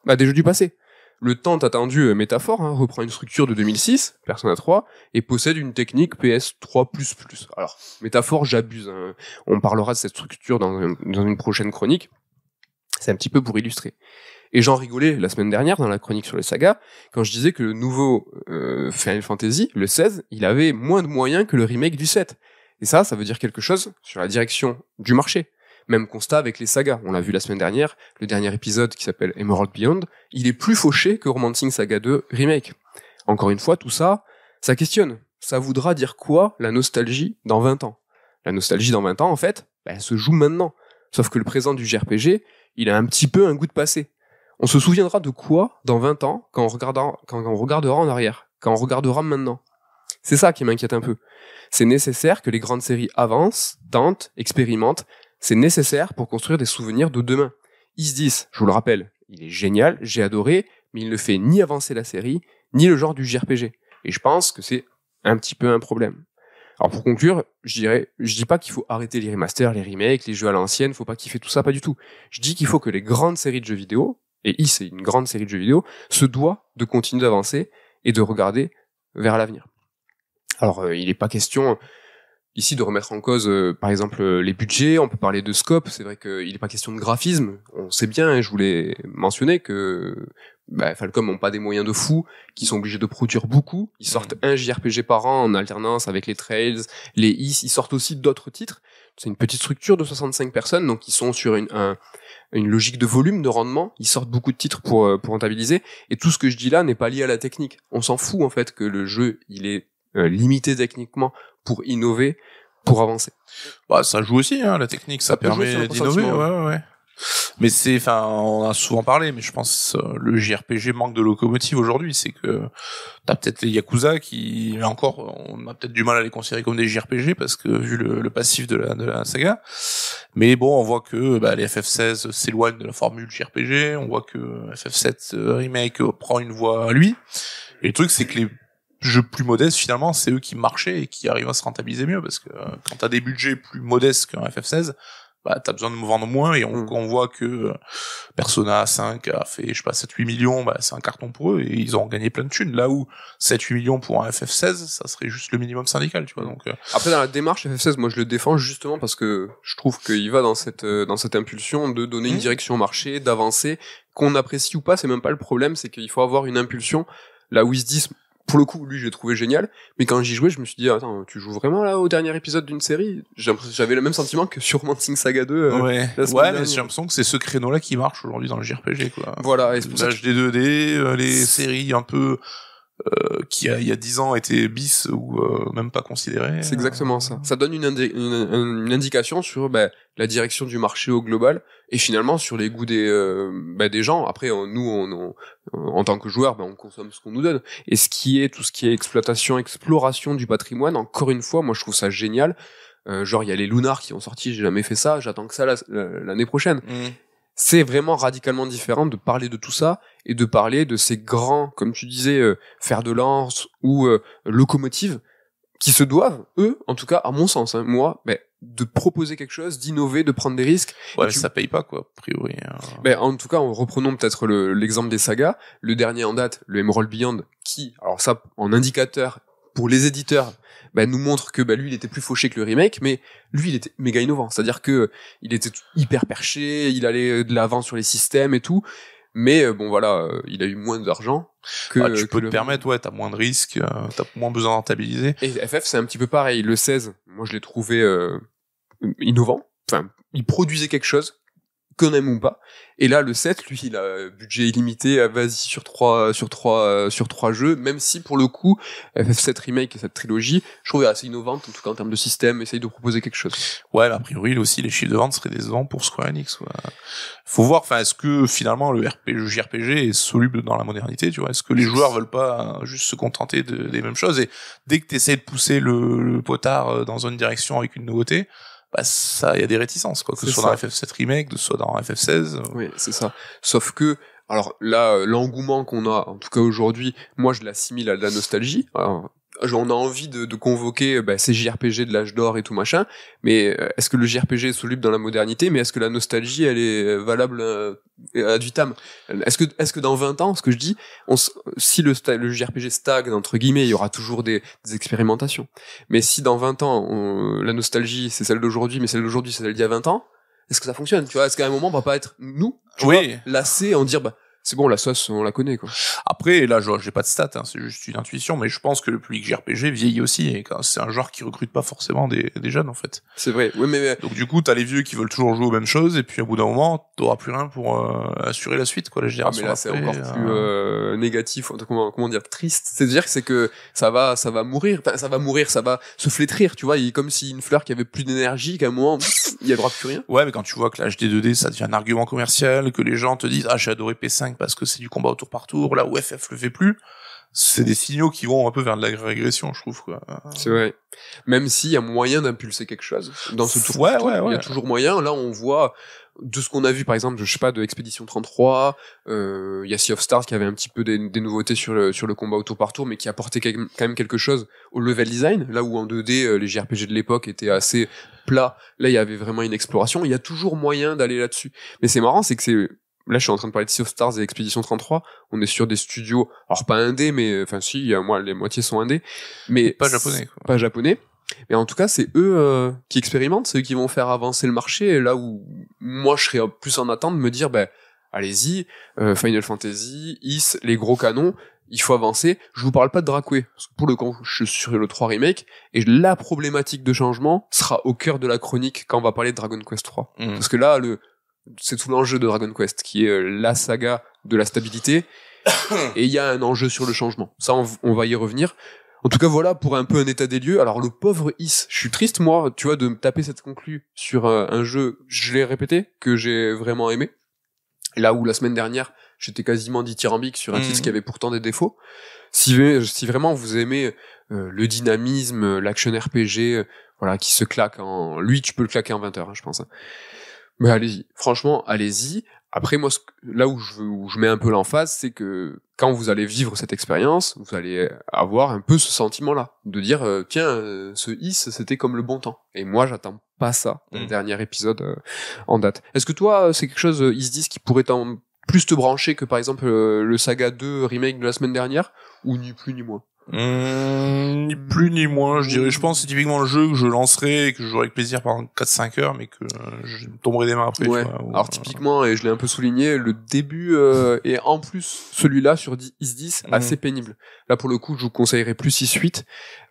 à des jeux du passé. Le temps attendu euh, métaphore hein, reprend une structure de 2006, Persona 3, et possède une technique PS3++. Alors, métaphore, j'abuse. Hein. On parlera de cette structure dans une prochaine chronique. C'est un petit peu pour illustrer. Et j'en rigolais la semaine dernière dans la chronique sur les sagas, quand je disais que le nouveau euh, Final Fantasy, le 16, il avait moins de moyens que le remake du 7. Et ça, ça veut dire quelque chose sur la direction du marché. Même constat avec les sagas. On l'a vu la semaine dernière, le dernier épisode qui s'appelle Emerald Beyond, il est plus fauché que Romancing Saga 2 Remake. Encore une fois, tout ça, ça questionne. Ça voudra dire quoi la nostalgie dans 20 ans La nostalgie dans 20 ans, en fait, bah, elle se joue maintenant. Sauf que le présent du JRPG, il a un petit peu un goût de passé. On se souviendra de quoi dans 20 ans quand on regardera, en arrière, quand on regardera maintenant. C'est ça qui m'inquiète un peu. C'est nécessaire que les grandes séries avancent, tentent, expérimentent. C'est nécessaire pour construire des souvenirs de demain. Is 10, je vous le rappelle, il est génial, j'ai adoré, mais il ne fait ni avancer la série, ni le genre du JRPG. Et je pense que c'est un petit peu un problème. Alors pour conclure, je dirais, je dis pas qu'il faut arrêter les remasters, les remakes, les jeux à l'ancienne, faut pas kiffer tout ça, pas du tout. Je dis qu'il faut que les grandes séries de jeux vidéo, et I c'est une grande série de jeux vidéo, se doit de continuer d'avancer et de regarder vers l'avenir. Alors euh, il n'est pas question euh, ici de remettre en cause euh, par exemple les budgets, on peut parler de scope, c'est vrai qu'il n'est pas question de graphisme, on sait bien, et hein, je voulais mentionner que bah, Falcom n'ont pas des moyens de fou, qu'ils sont obligés de produire beaucoup, ils sortent mmh. un JRPG par an en alternance avec les Trails, les Is, ils sortent aussi d'autres titres, c'est une petite structure de 65 personnes, donc ils sont sur une, une logique de volume, de rendement. Ils sortent beaucoup de titres pour, euh, pour rentabiliser. Et tout ce que je dis là n'est pas lié à la technique. On s'en fout en fait que le jeu il est euh, limité techniquement pour innover, pour avancer. Bah, ça joue aussi hein, la technique, ça, ça permet d'innover. Ouais, ouais, ouais. Mais c'est, enfin, on a souvent parlé, mais je pense que euh, le JRPG manque de locomotive aujourd'hui. C'est que t'as peut-être les Yakuza qui, encore, on a peut-être du mal à les considérer comme des JRPG parce que vu le, le passif de la, de la saga. Mais bon, on voit que bah, les FF16 s'éloignent de la formule JRPG. On voit que FF7 remake prend une voie à lui. Et le truc, c'est que les jeux plus modestes, finalement, c'est eux qui marchaient et qui arrivent à se rentabiliser mieux parce que euh, quand t'as des budgets plus modestes qu'un FF16, bah, tu as besoin de me vendre moins et on, hmm. on, voit que euh, Persona 5 a fait, je sais pas, 7-8 millions, bah, c'est un carton pour eux et ils ont gagné plein de thunes. Là où 7-8 millions pour un FF16, ça serait juste le minimum syndical, tu vois. Donc, euh. Après, dans la démarche FF16, moi je le défends justement parce que je trouve qu'il va dans cette, euh, dans cette impulsion de donner une hmm. direction au marché, d'avancer, qu'on apprécie ou pas, c'est même pas le problème, c'est qu'il faut avoir une impulsion là où ils se disent pour le coup, lui, j'ai trouvé génial. Mais quand j'y jouais, je me suis dit, attends, tu joues vraiment là au dernier épisode d'une série J'avais le même sentiment que sur Mansing Saga 2. Euh, ouais, ouais j'ai l'impression que c'est ce créneau-là qui marche aujourd'hui dans le JRPG, quoi. Voilà. Et c'est HD 2D, euh, les séries un peu euh, qui il y a dix ans était bis ou euh, même pas considéré. C'est euh. exactement ça. Ça donne une, une, une indication sur bah, la direction du marché au global et finalement sur les goûts des, bah, des gens. Après, nous, on, en tant que joueurs, bah, on consomme ce qu'on nous donne. Et ce qui est tout ce qui est exploitation, exploration du patrimoine, encore une fois, moi je trouve ça génial. genre, il y a les Lunars qui ont sorti, j'ai jamais fait ça, j'attends que ça l'année prochaine. Mm c'est vraiment radicalement différent de parler de tout ça et de parler de ces grands, comme tu disais, euh, fer de lance ou locomotive euh, locomotives, qui se doivent, eux, en tout cas, à mon sens, hein, moi, ben, de proposer quelque chose, d'innover, de prendre des risques. Ouais, ça paye pas, quoi, a priori. Hein. Ben, en tout cas, reprenons peut-être l'exemple des sagas. Le dernier en date, le Emerald Beyond, qui, alors ça, en indicateur, pour les éditeurs, ben, nous montre que bah, lui, il était plus fauché que le remake, mais lui, il était méga innovant. C'est-à-dire que il était hyper perché, il allait euh, de l'avant sur les systèmes et tout. Mais euh, bon, voilà, euh, il a eu moins d'argent. Que, ah, tu peux le... te permettre, ouais, t'as moins de risques, t'as moins besoin de rentabiliser. Et FF, c'est un petit peu pareil. Le 16, moi, je l'ai trouvé innovant. Enfin, il produisait quelque chose aime ou pas. Et là, le 7, lui, il a budget illimité, euh, vas-y sur trois, sur trois, euh, sur trois jeux, même si pour le coup, FF7 euh, Remake et cette trilogie, je trouve assez innovante, en tout cas en termes de système, essaye de proposer quelque chose. Ouais, a priori, aussi, les chiffres de vente seraient décevants pour Square Enix. Faut voir, enfin, est-ce que finalement le RPG, JRPG est soluble dans la modernité, tu vois? Est-ce que les joueurs veulent pas juste se contenter des mêmes choses? Et dès que tu essaies de pousser le potard dans une direction avec une nouveauté, bah ça, il y a des réticences, quoi, que ce soit dans FF7 Remake, que ce soit dans FF16. Oui, c'est ça. Sauf que, alors là, euh, l'engouement qu'on a, en tout cas aujourd'hui, moi je l'assimile à la nostalgie on a envie de, de convoquer euh, bah, ces JRPG de l'âge d'or et tout machin, mais euh, est-ce que le JRPG est soluble dans la modernité, mais est-ce que la nostalgie, elle est euh, valable à du tam Est-ce que, est-ce que dans 20 ans, ce que je dis, on, si le, le JRPG stagne, entre guillemets, il y aura toujours des, des expérimentations. Mais si dans 20 ans, la nostalgie, c'est celle d'aujourd'hui, mais celle d'aujourd'hui, c'est celle d'il y a 20 ans, est-ce que ça fonctionne Tu vois, est-ce qu'à un moment, on va pas être, nous, oui. lassés en dire, bah, c'est bon, la sauce, on la connaît. Quoi. Après, là, j'ai pas de stats, hein, c'est juste une intuition, mais je pense que le public JRPG vieillit aussi, et c'est un genre qui recrute pas forcément des, des jeunes, en fait. C'est vrai, oui, mais... Donc du coup, t'as les vieux qui veulent toujours jouer aux mêmes choses, et puis au bout d'un moment, t'auras plus rien pour euh, assurer la suite, quoi, la ah, génération. mais là, c'est encore euh, plus euh, négatif, comment, dire, triste. C'est-à-dire que c'est que ça va, ça va mourir, ça va mourir, ça va se flétrir, tu vois, il est comme si une fleur qui avait plus d'énergie, qu'à un moment, il y aura plus rien. Ouais, mais quand tu vois que la HD 2D, ça devient un argument commercial, que les gens te disent, ah, j'ai adoré P5, parce que c'est du combat au tour par tour, là où FF le fait plus, c'est des signaux qui vont un peu vers de la régression, je trouve. C'est vrai. Même s'il y a moyen d'impulser quelque chose dans ce tour, ouais, il y a toujours moyen. Là, on voit de ce qu'on a vu, par exemple, je sais pas, de Expedition 33, euh, il y a Sea of Stars qui avait un petit peu des, nouveautés sur le, sur le combat au tour par tour, mais qui apportait quand même quelque chose au level design, là où en 2D, euh, les JRPG de l'époque étaient assez plats, là, il y avait vraiment une exploration, il y a toujours moyen d'aller là-dessus. Mais c'est marrant, c'est que c'est là je suis en train de parler de Sea of Stars et Expedition 33, on est sur des studios, alors pas indé, mais enfin si, moi les moitiés sont indés, mais pas japonais, pas japonais. Mais en tout cas, c'est eux euh, qui expérimentent, c'est eux qui vont faire avancer le marché. Là où moi je serais plus en attente de me dire, ben allez-y, euh, Final Fantasy, Is, les gros canons, il faut avancer. Je vous parle pas de Quest pour le coup, je suis sur le 3 remake, et la problématique de changement sera au cœur de la chronique quand on va parler de Dragon Quest 3. Mm. Parce que là, le, c'est tout l'enjeu de Dragon Quest, qui est euh, la saga de la stabilité. <coughs> et il y a un enjeu sur le changement. Ça, on, va y revenir. En tout cas, voilà pour un peu un état des lieux. Alors, le pauvre Is, je suis triste, moi, tu vois, de me taper cette conclue sur euh, un, jeu, je l'ai répété, que j'ai vraiment aimé. Là où la semaine dernière, j'étais quasiment dithyrambique sur un mmh. qui avait pourtant des défauts. Si, vraiment vous aimez euh, le dynamisme, l'action RPG, voilà, qui se claque en... Lui, tu peux le claquer en 20 heures, hein, je pense. Hein. Mais allez-y, franchement, allez-y. Après, moi, là où je, mets un peu l'emphase, c'est que quand vous allez vivre cette expérience, vous allez avoir un peu ce sentiment-là, de dire euh, tiens, euh, ce hiss, c'était comme le bon temps. Et moi, j'attends pas ça le mm. dernier épisode euh, en date. Est-ce que toi, c'est quelque chose, is 10, qui pourrait plus te brancher que par exemple le Saga 2 remake de la semaine dernière, ou ni plus ni moins Hum, ni plus ni moins, je dirais. Je pense c'est typiquement le jeu que je lancerai et que je jouerai avec plaisir pendant 4-5 heures, mais que euh, je tomberai des mains après. Ouais. Alors euh, typiquement, et je l'ai un peu souligné, le début euh, et en plus celui-là sur 10, 10 mhm. assez pénible. Là pour le coup, je vous conseillerais plus x 8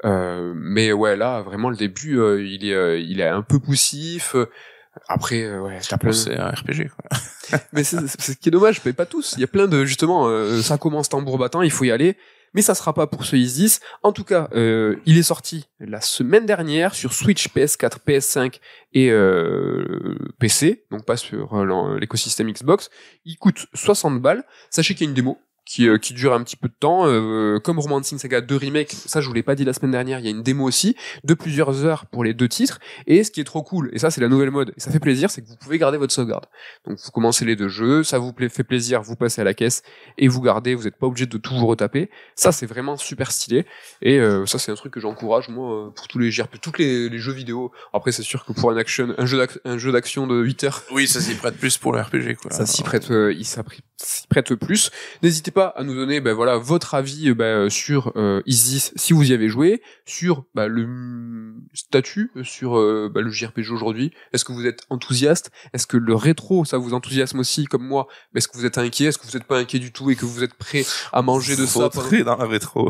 euh, mais ouais là vraiment le début, euh, il est il est un peu poussif. Après, ouais, c'est un RPG. Quoi. <laughs> mais c'est ce qui est dommage, mais pas tous. Il y a plein de justement, ça commence tambour battant, il faut y aller mais ça sera pas pour ce IS-10. En tout cas, euh, il est sorti la semaine dernière sur Switch, PS4, PS5 et euh, PC, donc pas sur euh, l'écosystème Xbox. Il coûte 60 balles. Sachez qu'il y a une démo qui, euh, qui dure un petit peu de temps. Euh, comme Romancing Saga 2 Remake, ça je vous l'ai pas dit la semaine dernière, il y a une démo aussi, de plusieurs heures pour les deux titres. Et ce qui est trop cool, et ça c'est la nouvelle mode, et ça fait plaisir, c'est que vous pouvez garder votre sauvegarde. Donc vous commencez les deux jeux, ça vous fait plaisir, vous passez à la caisse et vous gardez, vous n'êtes pas obligé de tout vous retaper. Ça c'est vraiment super stylé. Et euh, ça c'est un truc que j'encourage moi euh, pour tous les toutes les, les, jeux vidéo. Après c'est sûr que pour un action, un jeu d'action de 8 heures. Oui, ça s'y prête plus pour le RPG quoi. Ça s'y prête, il s'y prête plus. N'hésitez pas à nous donner ben, voilà, votre avis euh, ben, sur euh, Isis si vous y avez joué, sur ben, le statut, euh, sur ben, le JRPG aujourd'hui. Est-ce que vous êtes enthousiaste Est-ce que le rétro, ça vous enthousiasme aussi comme moi Est-ce que vous êtes inquiet Est-ce que vous n'êtes pas inquiet du tout et que vous êtes prêt à manger de ça Prêt dans le rétro.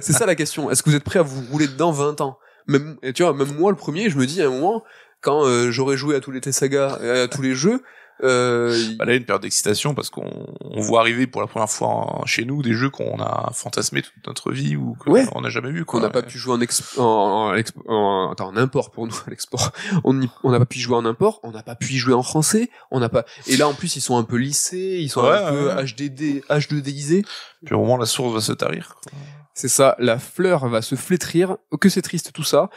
c'est ça la question. Est-ce que vous êtes prêt à vous rouler dedans 20 ans même, tu vois, même moi le premier, je me dis à un moment, quand j'aurai joué à tous les T-Saga, à tous les jeux, euh, bah là, une période d'excitation parce qu'on voit arriver pour la première fois chez nous des jeux qu'on a fantasmé toute notre vie ou qu'on n'a jamais vu. Qu'on n'a pas pu jouer en, en, en, import pour nous, <laughs> à l'export. On n'a pas pu jouer en import, on n'a pas pu jouer en français, on n'a pas. Et là, en plus, ils sont un peu lissés, ils sont un peu HDD, H2Disés. Puis au moment, la source va se tarir. C'est ça, la fleur va se flétrir. Que c'est triste tout ça.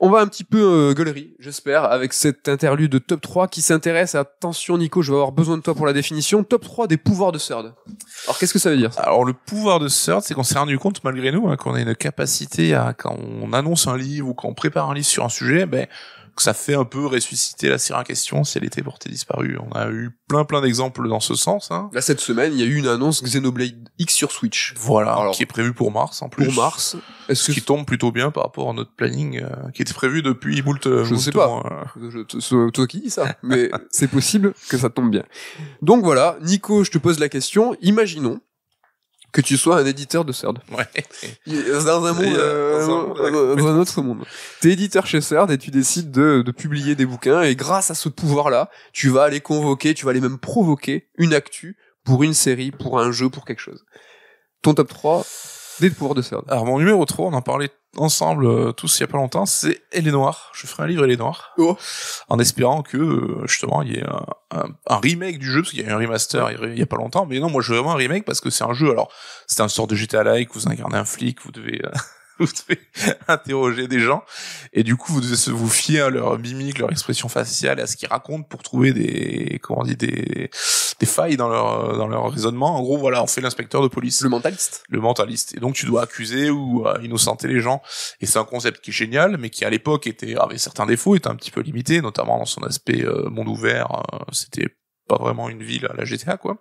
On va un petit peu euh, gueulerie, j'espère, avec cette interlude de top 3 qui s'intéresse à... Attention Nico, je vais avoir besoin de toi pour la définition. Top 3 des pouvoirs de Surd. Alors qu'est-ce que ça veut dire Alors le pouvoir de Surd, c'est qu'on s'est rendu compte malgré nous hein, qu'on a une capacité à, quand on annonce un livre ou quand on prépare un livre sur un sujet, ben, ça fait un peu ressusciter la série en question si elle était portée disparue. On a eu plein plein d'exemples dans ce sens. Hein. Là cette semaine, il y a eu une annonce Xenoblade X sur Switch. Voilà, qui est prévu pour mars en plus. Pour mars. Est-ce qui tombe plutôt bien par rapport à notre planning euh, qui était prévu depuis moult. Euh, je sais pas. Euh. toi qui dis ça, mais <laughs> c'est possible que ça tombe bien. Donc voilà, Nico, je te pose la question. Imaginons que tu sois un éditeur de CERD. Euh, ouais. Dans un monde, dans, un, autre monde. T'es éditeur chez CERD et tu décides de, de publier des bouquins et grâce à ce pouvoir-là, tu vas aller convoquer, tu vas aller même provoquer une actu pour une série, pour un jeu, pour quelque chose. Ton top 3 des de Alors mon numéro 3, on en parlait ensemble euh, tous il n'y a pas longtemps, c'est Elle est noire. Je ferai un livre Elle est noire. Oh. En espérant que euh, justement il y ait un, remake du jeu, parce qu'il y a eu un remaster il y a pas longtemps, mais non, moi je veux vraiment un remake parce que c'est un jeu, alors c'est un sort de GTA-like, vous incarnez un flic, vous devez... Euh, vous <laughs> interroger des gens et du coup vous devez vous fier à leur mimique, leur expression faciale, à ce qu'ils racontent pour trouver des comment des failles dans leur dans leur raisonnement. En gros, voilà, on fait l'inspecteur de police. Le mentaliste. Le mentaliste. Et donc tu dois accuser ou euh, innocenter les gens. Et c'est un concept qui est génial, mais qui à l'époque était avait certains défauts, était un petit peu limité, notamment dans son aspect euh, monde ouvert. Euh, c'était pas vraiment une ville à la GTA quoi.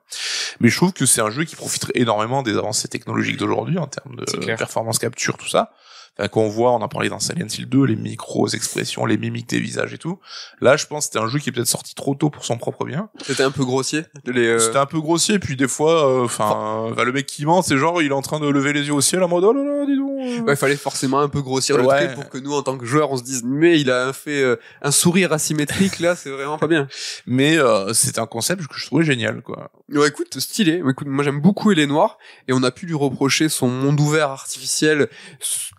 Mais je trouve que c'est un jeu qui profite énormément des avancées technologiques d'aujourd'hui en termes de performance capture tout ça. Euh, Quand on voit, on en parlait dans Silent Hill 2, les micros expressions, les mimiques des visages et tout. Là, je pense c'était un jeu qui est peut-être sorti trop tôt pour son propre bien. C'était un peu grossier. Euh, c'était un peu grossier, puis des fois, euh, enfin, bah, le mec qui ment, c'est genre, il est en train de lever les yeux au ciel en mode, oh là là, dis donc. Il fallait forcément un peu grossir le pour que nous, en tant que joueurs, on se dise, mais il a fait un sourire asymétrique, là, c'est vraiment pas bien. Mais c'est un concept que je trouvais génial, quoi. Ouais, écoute, stylé. Écoute, moi j'aime beaucoup Il noir, et on a pu lui reprocher son monde ouvert artificiel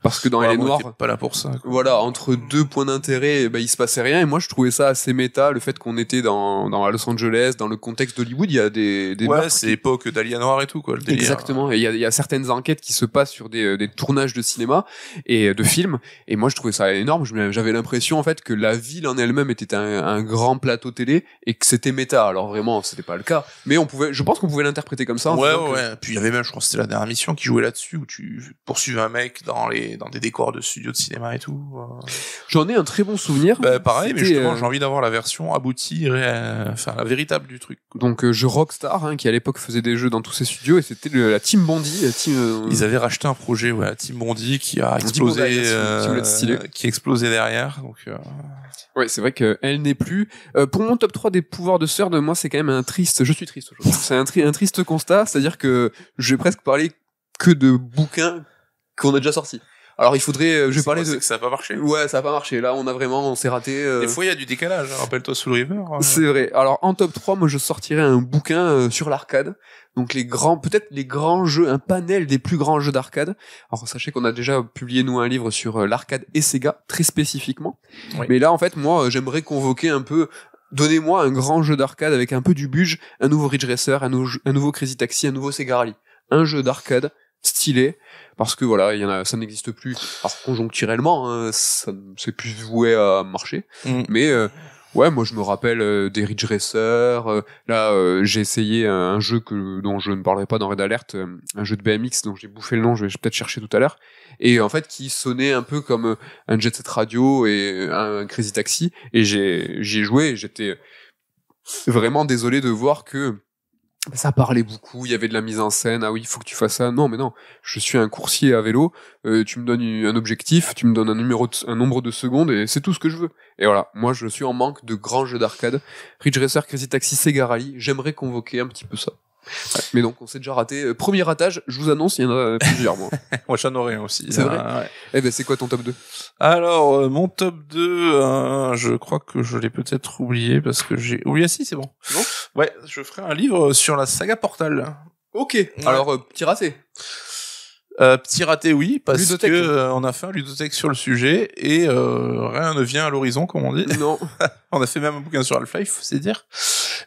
parce que dans Alien pas là pour ça. Voilà, entre deux points d'intérêt, eh ben il se passait rien. Et moi, je trouvais ça assez méta, le fait qu'on était dans, dans Los Angeles, dans le contexte d'Hollywood, il y a des, des ouais, c'est l'époque d'Alien Noir et tout, quoi. Exactement. Et il y a, certaines enquêtes qui se passent sur des, des tournages de cinéma et de films. Et moi, je trouvais ça énorme. J'avais l'impression, en fait, que la ville en elle-même était un, grand plateau télé et que c'était méta. Alors vraiment, c'était pas le cas. Mais on pouvait, je pense qu'on pouvait l'interpréter comme ça. Ouais, ouais. Puis il y avait même, je crois, c'était la dernière mission qui jouait là-dessus où tu poursuivais un mec dans les, dans des des décors de studios de cinéma et tout. Euh. J'en ai un très bon souvenir. Bah, pareil, mais justement, euh, j'ai envie d'avoir la version aboutie, enfin la véritable du truc. Donc euh, je Rockstar, hein, qui à l'époque faisait des jeux dans tous ces studios, et c'était la Team Bondi. team, Ils avaient racheté un projet, ouais, la Team Bondi, qui a explosé, qui explosait derrière. Donc ouais, c'est vrai qu'elle n'est plus. pour mon top 3 des pouvoirs de sœur, de moi, c'est quand même un triste. Je suis triste c'est un, triste constat, c'est-à-dire que je vais presque parler que de bouquins qu'on a déjà sortis. Alors il faudrait, euh, je vais parler de. ça n'a pas marché. Ouais, ça n'a pas marché. Là, on a vraiment, on s'est raté. Euh. Des fois, il y a du décalage. Hein, rappelle-toi Soul River. Euh. C'est vrai. Alors en top 3, moi, je sortirais un bouquin sur l'arcade. Donc les grands, peut-être les grands jeux, un panel des plus grands jeux d'arcade. Alors sachez qu'on a déjà publié nous un livre sur l'arcade et Sega très spécifiquement. Mais là, en fait, moi, j'aimerais convoquer un peu donnez-moi un grand jeu d'arcade avec un peu du buge, un nouveau Ridge Racer, un, nouveau Crazy Taxi, un nouveau Sega Rally. Un jeu d'arcade stylé parce que voilà, il y en a, ça n'existe plus. par conjoncturellement, hein, ça c'est plus voué à marcher, mm. mais euh, ouais, moi je me rappelle euh, des Ridge Racer. Euh, là, j'ai essayé un jeu que dont je ne parlerai pas dans Red Alert, un jeu de BMX dont j'ai bouffé le nom, je vais peut-être chercher tout à l'heure, et en fait qui sonnait un peu comme un Jet Set Radio et un Crazy Taxi. Et j'ai j'ai joué, j'étais vraiment désolé de voir que ça parlait beaucoup, il y avait de la mise en scène, ah oui, il faut que tu fasses ça. Non, mais non, je suis un coursier à vélo, euh, tu me donnes un objectif, tu me donnes un, numéro de, un nombre de secondes et c'est tout ce que je veux. Et voilà, moi je suis en manque de grands jeux d'arcade. Ridge Racer, Crazy Taxi, Sega Rally, j'aimerais convoquer un petit peu ça. Mais donc, on s'est déjà raté. Euh, premier ratage, je vous annonce, il y en a plusieurs, moi. <laughs> moi, j'en aurais un aussi. C'est vrai ah, Eh ben, c'est quoi ton top 2 Alors, euh, mon top 2, euh, je crois que je l'ai peut-être oublié parce que j'ai... Oui, ah, si, c'est bon. bon ouais, je ferai un livre sur la saga Portal. Ok, alors, petit raté. petit raté, oui, parce qu'on que on a fait un ludothèque sur le sujet et rien ne vient à l'horizon, comme on dit. Non. <laughs> on a fait même un bouquin sur Half-Life, c'est dire.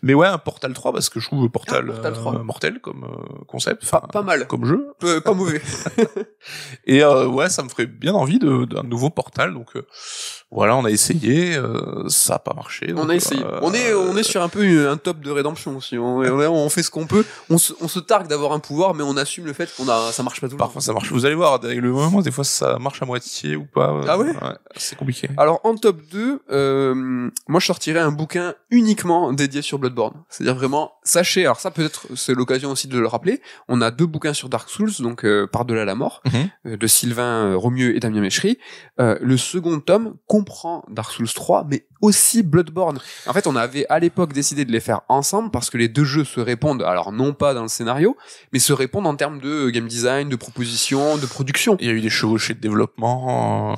Mais ouais, un Portal 3 parce que je trouve Portal, ah, Portal euh, mortel comme euh, concept, pas, pas, mal, comme jeu, pas, mauvais. <laughs> et euh, ouais, ça me ferait bien envie d'un nouveau Portal. Donc voilà, on a essayé, ça a pas marché. on a essayé. on est on est sur un peu un top de rédemption aussi. On, on fait ce qu'on peut. On se, targue d'avoir un pouvoir, mais on assume le fait qu'on a ça marche pas tout le temps. Parfois ça marche. Vous allez voir, le moment des fois ça marche à moitié ou pas. Ah ouais, c'est compliqué. Alors en top 2, moi je sortirais un bouquin uniquement dédié sur Bloodborne. C'est-à-dire vraiment, sachez, alors ça peut-être c'est l'occasion aussi de le rappeler, on a deux bouquins sur Dark Souls, donc euh, Par-delà la mort, mhm. euh, de Sylvain euh, Romieux et Damien Méchery. le second tome comprend Dark Souls 3, mais aussi Bloodborne. En fait, on avait à l'époque décidé de les faire ensemble parce que les deux jeux se répondent, alors non pas dans le scénario, mais se répondent en termes de game design, de proposition, de production. Il y a eu des chevauchées de développement.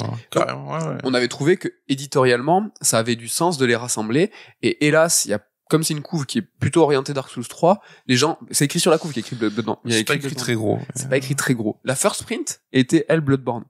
On avait trouvé que éditorialement, ça avait du sens de les rassembler, et hélas, il y a comme c'est une couve qui est plutôt orientée Dark Souls 3, les gens, c'est écrit sur la couve qui est écrit Bloodborne. c'est pas écrit très gros. C'est pas écrit très gros. La first print était elle Bloodborne.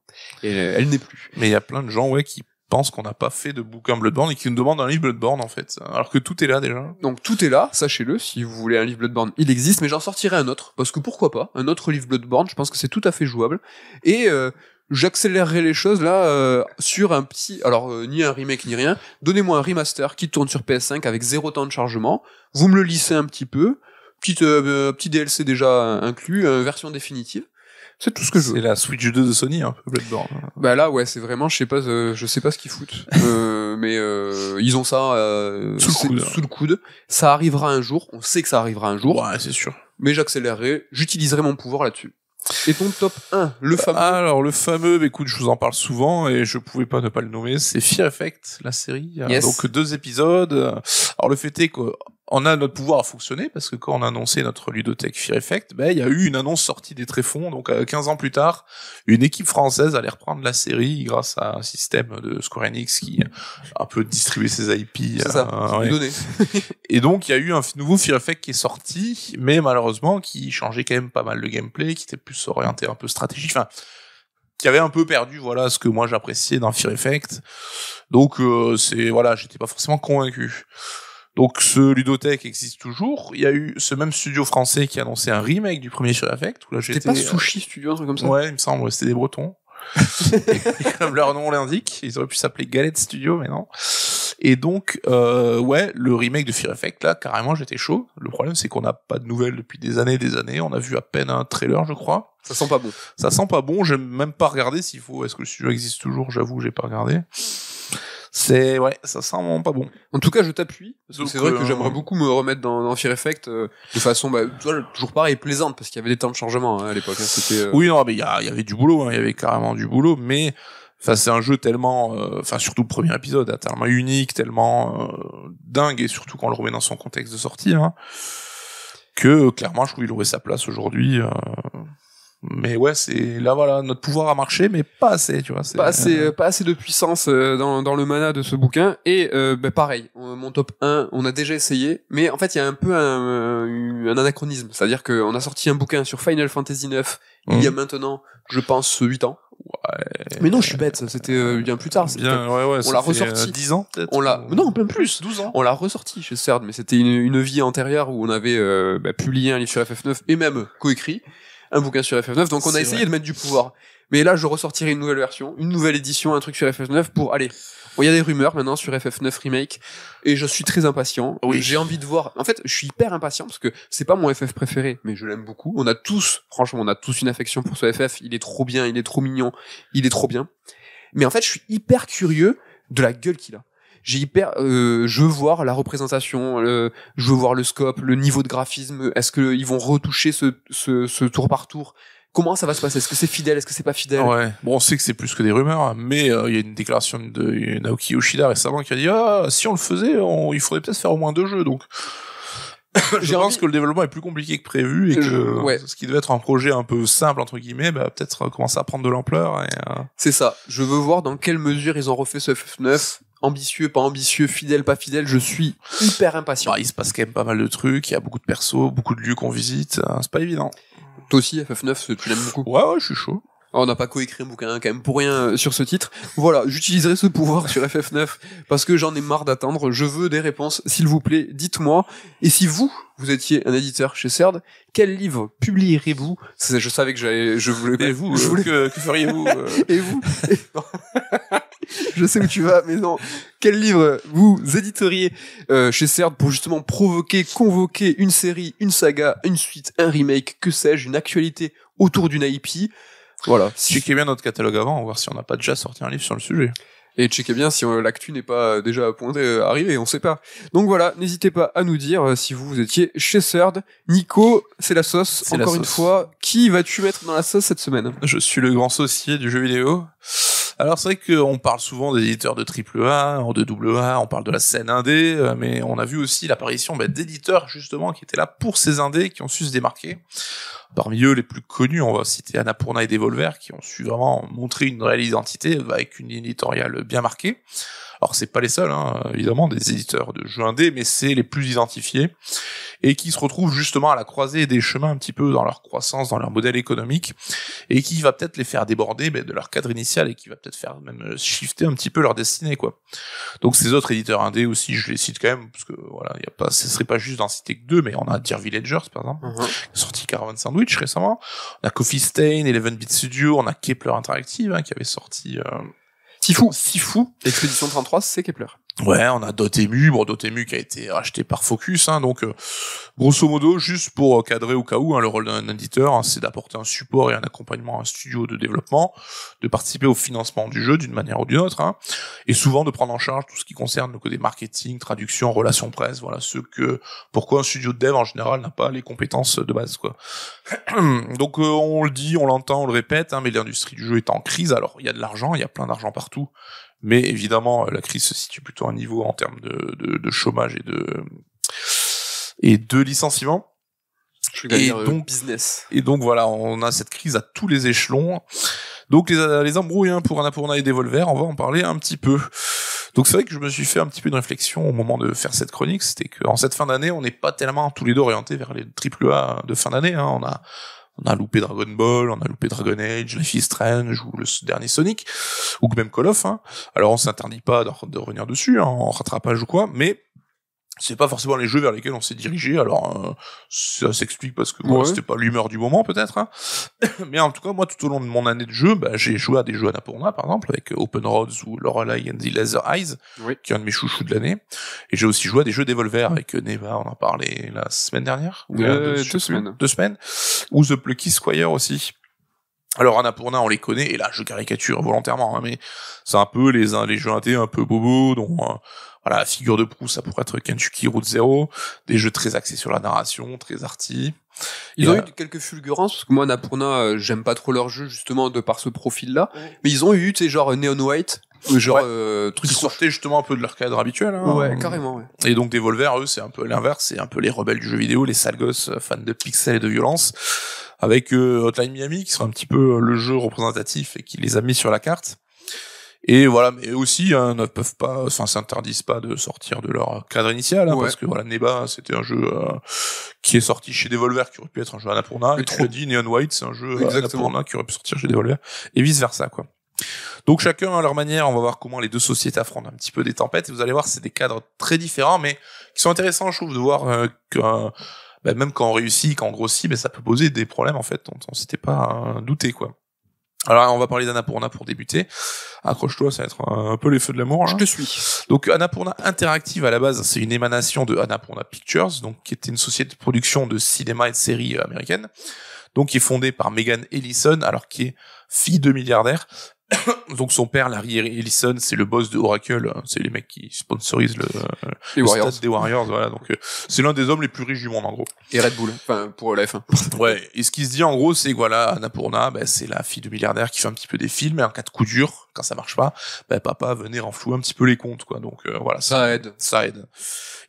Et euh, elle n'est plus. Mais il y a plein de gens, ouais, qui pensent qu'on n'a pas fait de bouquin Bloodborne et qui nous demandent un livre Bloodborne, en fait. Alors que tout est là, déjà. Donc tout est là, sachez-le. Si vous voulez un livre Bloodborne, il existe, mais j'en sortirai un autre. Parce que pourquoi pas? Un autre livre Bloodborne, je pense que c'est tout à fait jouable. Et, euh, j'accélérerai les choses là euh, sur un petit alors euh, ni un remake ni rien donnez-moi un remaster qui tourne sur PS5 avec zéro temps de chargement vous me le lissez un petit peu petit euh, petit DLC déjà inclus euh, version définitive c'est tout ce que je veux. C'est la Switch 2 de Sony, un hein, peu Bah là, ouais, c'est vraiment, je sais pas, je sais pas ce qu'ils foutent, <laughs> mais ils ont ça sous le, coude, sous, le coude, Ça arrivera un jour. On sait que ça arrivera un jour. Ouais, c'est sûr. Mais j'accélérerai, j'utiliserai mon pouvoir là-dessus. Et ton top 1, le fameux ah, Alors, le fameux, bah, écoute, je vous en parle souvent et je pouvais pas ne pas le nommer, c'est Fear Effect, la série. Donc, deux épisodes. Alors, le fait est que on a notre pouvoir à fonctionner parce que quand on a annoncé notre ludothèque Fear Effect, ben il y a eu une annonce sortie des tréfonds. Donc 15 euh, ans plus tard, une équipe française allait reprendre la série grâce à un système de Square Enix qui a un peu distribué ses IP. C'est ça, euh, <laughs> Et donc il y a eu un nouveau Fear Effect qui est sorti, mais malheureusement qui changeait quand même pas mal le gameplay, qui était plus orienté un peu stratégique, Enfin, qui avait un peu perdu voilà ce que moi j'appréciais dans Fear Effect. Donc euh, c'est voilà, j'étais pas forcément convaincu. Donc ce ludothèque existe toujours. Il y a eu ce même studio français qui a annoncé un remake du premier Fire Effect. C'était là pas euh, Sushi Studio, un truc comme ça. Ouais, il me semble, c'était des Bretons. <laughs> comme leur nom l'indique, ils auraient pu s'appeler Galette Studio, mais non. Et donc, euh, ouais, le remake de Fear Effect, là, carrément, j'étais chaud. Le problème, c'est qu'on n'a pas de nouvelles depuis des années et des années. On a vu à peine un trailer, je crois. Ça sent pas bon. Ça sent pas bon. J'ai même pas regardé s'il faut. Est-ce que le studio existe toujours J'avoue, j'ai pas regardé. C'est ouais, ça sent vraiment pas bon. En tout cas, je t'appuie. C'est vrai que j'aimerais euh, beaucoup me remettre dans, dans Effect euh, de façon bah, toujours pareil plaisante parce qu'il y avait des temps de changement hein, à l'époque. Hein, euh, Oui, non, mais il y, avait du boulot, hein, il y avait carrément du boulot, mais enfin c'est un jeu tellement, enfin surtout le premier épisode, hein, tellement unique, tellement dingue et surtout quand on le remet dans son contexte de sortie, que clairement je trouve qu'il aurait sa place aujourd'hui mais ouais c'est là voilà notre pouvoir a marché mais pas assez tu vois pas assez euh, pas assez de puissance euh, dans, dans le mana de ce bouquin et euh, bah, pareil mon top 1 on a déjà essayé mais en fait il y a un peu un, euh, un anachronisme c'est à dire qu'on a sorti un bouquin sur Final Fantasy 9 il y a mmh. maintenant je pense 8 ans Ouais. Mais non, je suis bête, c'était bien plus tard. ouais, ouais, on l'a ressorti. 10 ans peut-être On l'a non, plus, 12 ans. On l'a ressorti chez CERD, mais c'était une, une, vie antérieure où on avait euh, bah, publié un livre sur FF9 et même coécrit un bouquin sur FF9. Donc on a essayé de mettre du pouvoir. Mais là, je ressortirai une nouvelle version, une nouvelle édition, un truc sur FF9 pour aller. Il y a des rumeurs maintenant sur FF9 remake et je suis très impatient. Oui. J'ai envie de voir. En fait, je suis hyper impatient parce que c'est pas mon FF préféré, mais je l'aime beaucoup. On a tous, franchement, on a tous une affection pour ce FF. Il est trop bien, il est trop mignon, il est trop bien. Mais en fait, je suis hyper curieux de la gueule qu'il a j'ai hyper, euh, je veux voir la représentation, je veux voir le scope, le niveau de graphisme. Est-ce que ils vont retoucher ce, ce, ce tour par tour Comment ça va se passer Est-ce que c'est fidèle Est-ce que c'est pas fidèle Bon, on sait que c'est plus que des rumeurs, hein, mais euh, il y a une déclaration de Naoki Yoshida récemment qui a dit ah si on le faisait, on, il faudrait peut-être faire au moins deux jeux. Donc <coughs> je pense que le développement est plus compliqué que prévu et que ce qui devait être un projet un peu simple entre guillemets bah, peut-être euh, commencer à prendre de l'ampleur. Et, C'est ça. Je veux voir dans quelle mesure ils ont refait ce F9 ambitieux, pas ambitieux, fidèle, pas fidèle, je suis hyper impatient. Bah, il se passe quand même pas mal de trucs, il y a beaucoup de persos, beaucoup de lieux qu'on visite, hein, c'est pas évident. Toi aussi, FF9, tu l'aimes beaucoup Ouais, ouais, je suis chaud. Ah, on n'a pas coécrit un bouquin hein, quand même pour rien euh, sur ce titre. Voilà, j'utiliserai ce pouvoir sur FF9 parce que j'en ai marre d'attendre. Je veux des réponses, s'il vous plaît, dites-moi. Et si vous, vous étiez un éditeur chez CERD, quel livre publierez-vous Je savais que j'allais, je voulais. et vous, je euh, que, feriez-vous <laughs> euh Et vous <laughs> Je sais où tu vas, mais non. Quel livre vous éditeriez chez CERD pour justement provoquer, convoquer une série, une saga, une suite, un remake, que sais-je, une actualité autour d'une IP voilà. Checkez bien notre catalogue avant, on voir si on n'a pas déjà sorti un livre sur le sujet. Et checkez bien si euh, l'actu n'est pas euh, déjà à point euh, on sait pas. Donc voilà, n'hésitez pas à nous dire si vous, vous étiez chez Third. Nico, c'est la sauce, encore une fois. Qui vas-tu mettre dans la sauce cette semaine Je suis le grand saucier du jeu vidéo. Alors c'est vrai qu'on parle souvent des éditeurs de AAA, de A, on parle de la scène indé, euh, mais on a vu aussi l'apparition bah, d'éditeurs justement qui étaient là pour ces indés, qui ont su se démarquer. Parmi eux, les plus connus, on va citer Annapurna et Devolver, qui ont su vraiment montrer une réelle identité avec une éditoriale bien marquée. Alors c'est pas les seuls, hein, évidemment, des éditeurs de jeux indés, mais c'est les plus identifiés et qui se retrouvent justement à la croisée des chemins un petit peu dans leur croissance, dans leur modèle économique, et qui va peut-être les faire déborder ben, de leur cadre initial et qui va peut-être faire même euh, shifter un petit peu leur destinée, quoi. Donc ces autres éditeurs indés aussi, je les cite quand même parce que voilà, y a pas, ce serait pas juste d'en citer que deux, mais on a Dear Villagers par exemple, mhm. sorti Caravan Sandwich récemment, on a Coffee Stain, Eleven Bit Studio, on a Kepler Interactive hein, qui avait sorti euh, fou, si fou, Expédition 33, c'est Kepler. Ouais, on a Dotemu, bon Dotemu qui a été racheté par Focus, hein, donc euh, grosso modo, juste pour euh, cadrer au cas où, hein, le rôle d'un éditeur, hein, c'est d'apporter un support et un accompagnement à un studio de développement, de participer au financement du jeu d'une manière ou d'une autre, et souvent de prendre en charge tout ce qui concerne le côté marketing, traduction, relations presse, voilà ce que pourquoi un studio de dev en général n'a pas les compétences de base, quoi. <clears throat> donc euh, on le dit, on l'entend, on le répète, mais l'industrie du jeu est en crise, alors il y a de l'argent, il y a plein d'argent partout, mais évidemment, la crise se situe plutôt à un niveau en termes de, de, de chômage et de et de licenciements. Je et donc business. Et donc voilà, on a cette crise à tous les échelons. Donc les, les embrouilles hein, pour Annapurna et Devolver, on va en parler un petit peu. Donc c'est vrai que je me suis fait un petit peu une réflexion au moment de faire cette chronique, c'était qu'en cette fin d'année, on n'est pas tellement tous les deux orientés vers les triple A de fin d'année. Hein. On a on a loupé Dragon Ball, on a loupé Dragon Age, Life is Strange ou le dernier Sonic, ou même Call of. Hein. Alors on s'interdit pas de revenir dessus hein, en rattrapage ou quoi, mais c'est pas forcément les jeux vers lesquels on s'est dirigé. Alors euh, ça s'explique parce que c'était pas l'humeur du moment peut-être. Hein. <coughs> Mais en tout cas, moi, tout au long de mon année de jeu, bah, j'ai joué à des jeux Annapurna, par exemple, avec Open Roads ou Lorelei and the Laser Eyes, qui est un de mes chouchous de l'année. Et j'ai aussi joué à des jeux d'Evolver mm. avec euh, Neva, on en parlait la semaine dernière. Ou deux, semaines. Deux semaines. Ou The Plucky Squire aussi. Alors Annapurna, on les connaît, et là je caricature volontairement, hein, mais c'est un peu les, les jeux un peu bobo, dont euh, voilà, figure de proue, ça pourrait être Kentucky Route Zero, des jeux très axés sur la narration, très arty. Ils ont eu euh, quelques fulgurances, parce que moi, Napurna, euh, j'aime pas trop leurs jeux justement, de par ce profil-là. Mais ils ont eu, tu sais, genre Neon White, euh, genre qui sortait justement un peu de leur cadre habituel hein. carrément et donc des Devolver eux c'est un peu l'inverse c'est un peu les rebelles du jeu vidéo les sales fans de pixels et de violence avec Hotline Miami qui sera un petit peu le jeu représentatif et qui les a mis sur la carte et voilà, mais aussi hein, ne peuvent pas, enfin s'interdisent pas de sortir de leur cadre initial, hein, parce que voilà, Neba, hein, c'était un jeu euh, qui est sorti chez Devolver, qui aurait pu être un jeu Annapurna, et trop Neon White, c'est un jeu euh, Exactement. qui aurait pu sortir chez Devolver, et vice versa quoi. Donc chacun à leur manière, on va voir comment les deux sociétés affrontent un petit peu des tempêtes, et vous allez voir, c'est des cadres très différents, mais qui sont intéressants, je trouve, de voir euh, que bah, même quand on réussit, quand on grossit, mais bah, ça peut poser des problèmes en fait dont on s'était pas hein, douté quoi. Alors on va parler d'Annapurna pour débuter. Accroche-toi, ça va être un, peu les feux de l'amour. Je hein. te suis. Donc Annapurna Interactive à la base, c'est une émanation de Annapurna Pictures, donc qui était une société de production de cinéma et de série euh, américaine. Donc qui est fondée par Megan Ellison, alors qui est fille de milliardaire <coughs> donc son père, Larry Ellison, c'est le boss de Oracle, hein. c'est les mecs qui sponsorisent le, Warriors. des Warriors, voilà. Donc euh, c'est l'un des hommes les plus riches du monde en gros. Et Red Bull, enfin pour la <laughs> F1. ouais. Et ce qui se dit en gros, c'est que voilà, Anna bah, c'est la fille de milliardaire qui fait un petit peu des films, et en cas de coup dur, quand ça marche pas, ben, papa en renflouer un petit peu les comptes, quoi. Donc euh, voilà, ça, aide, ça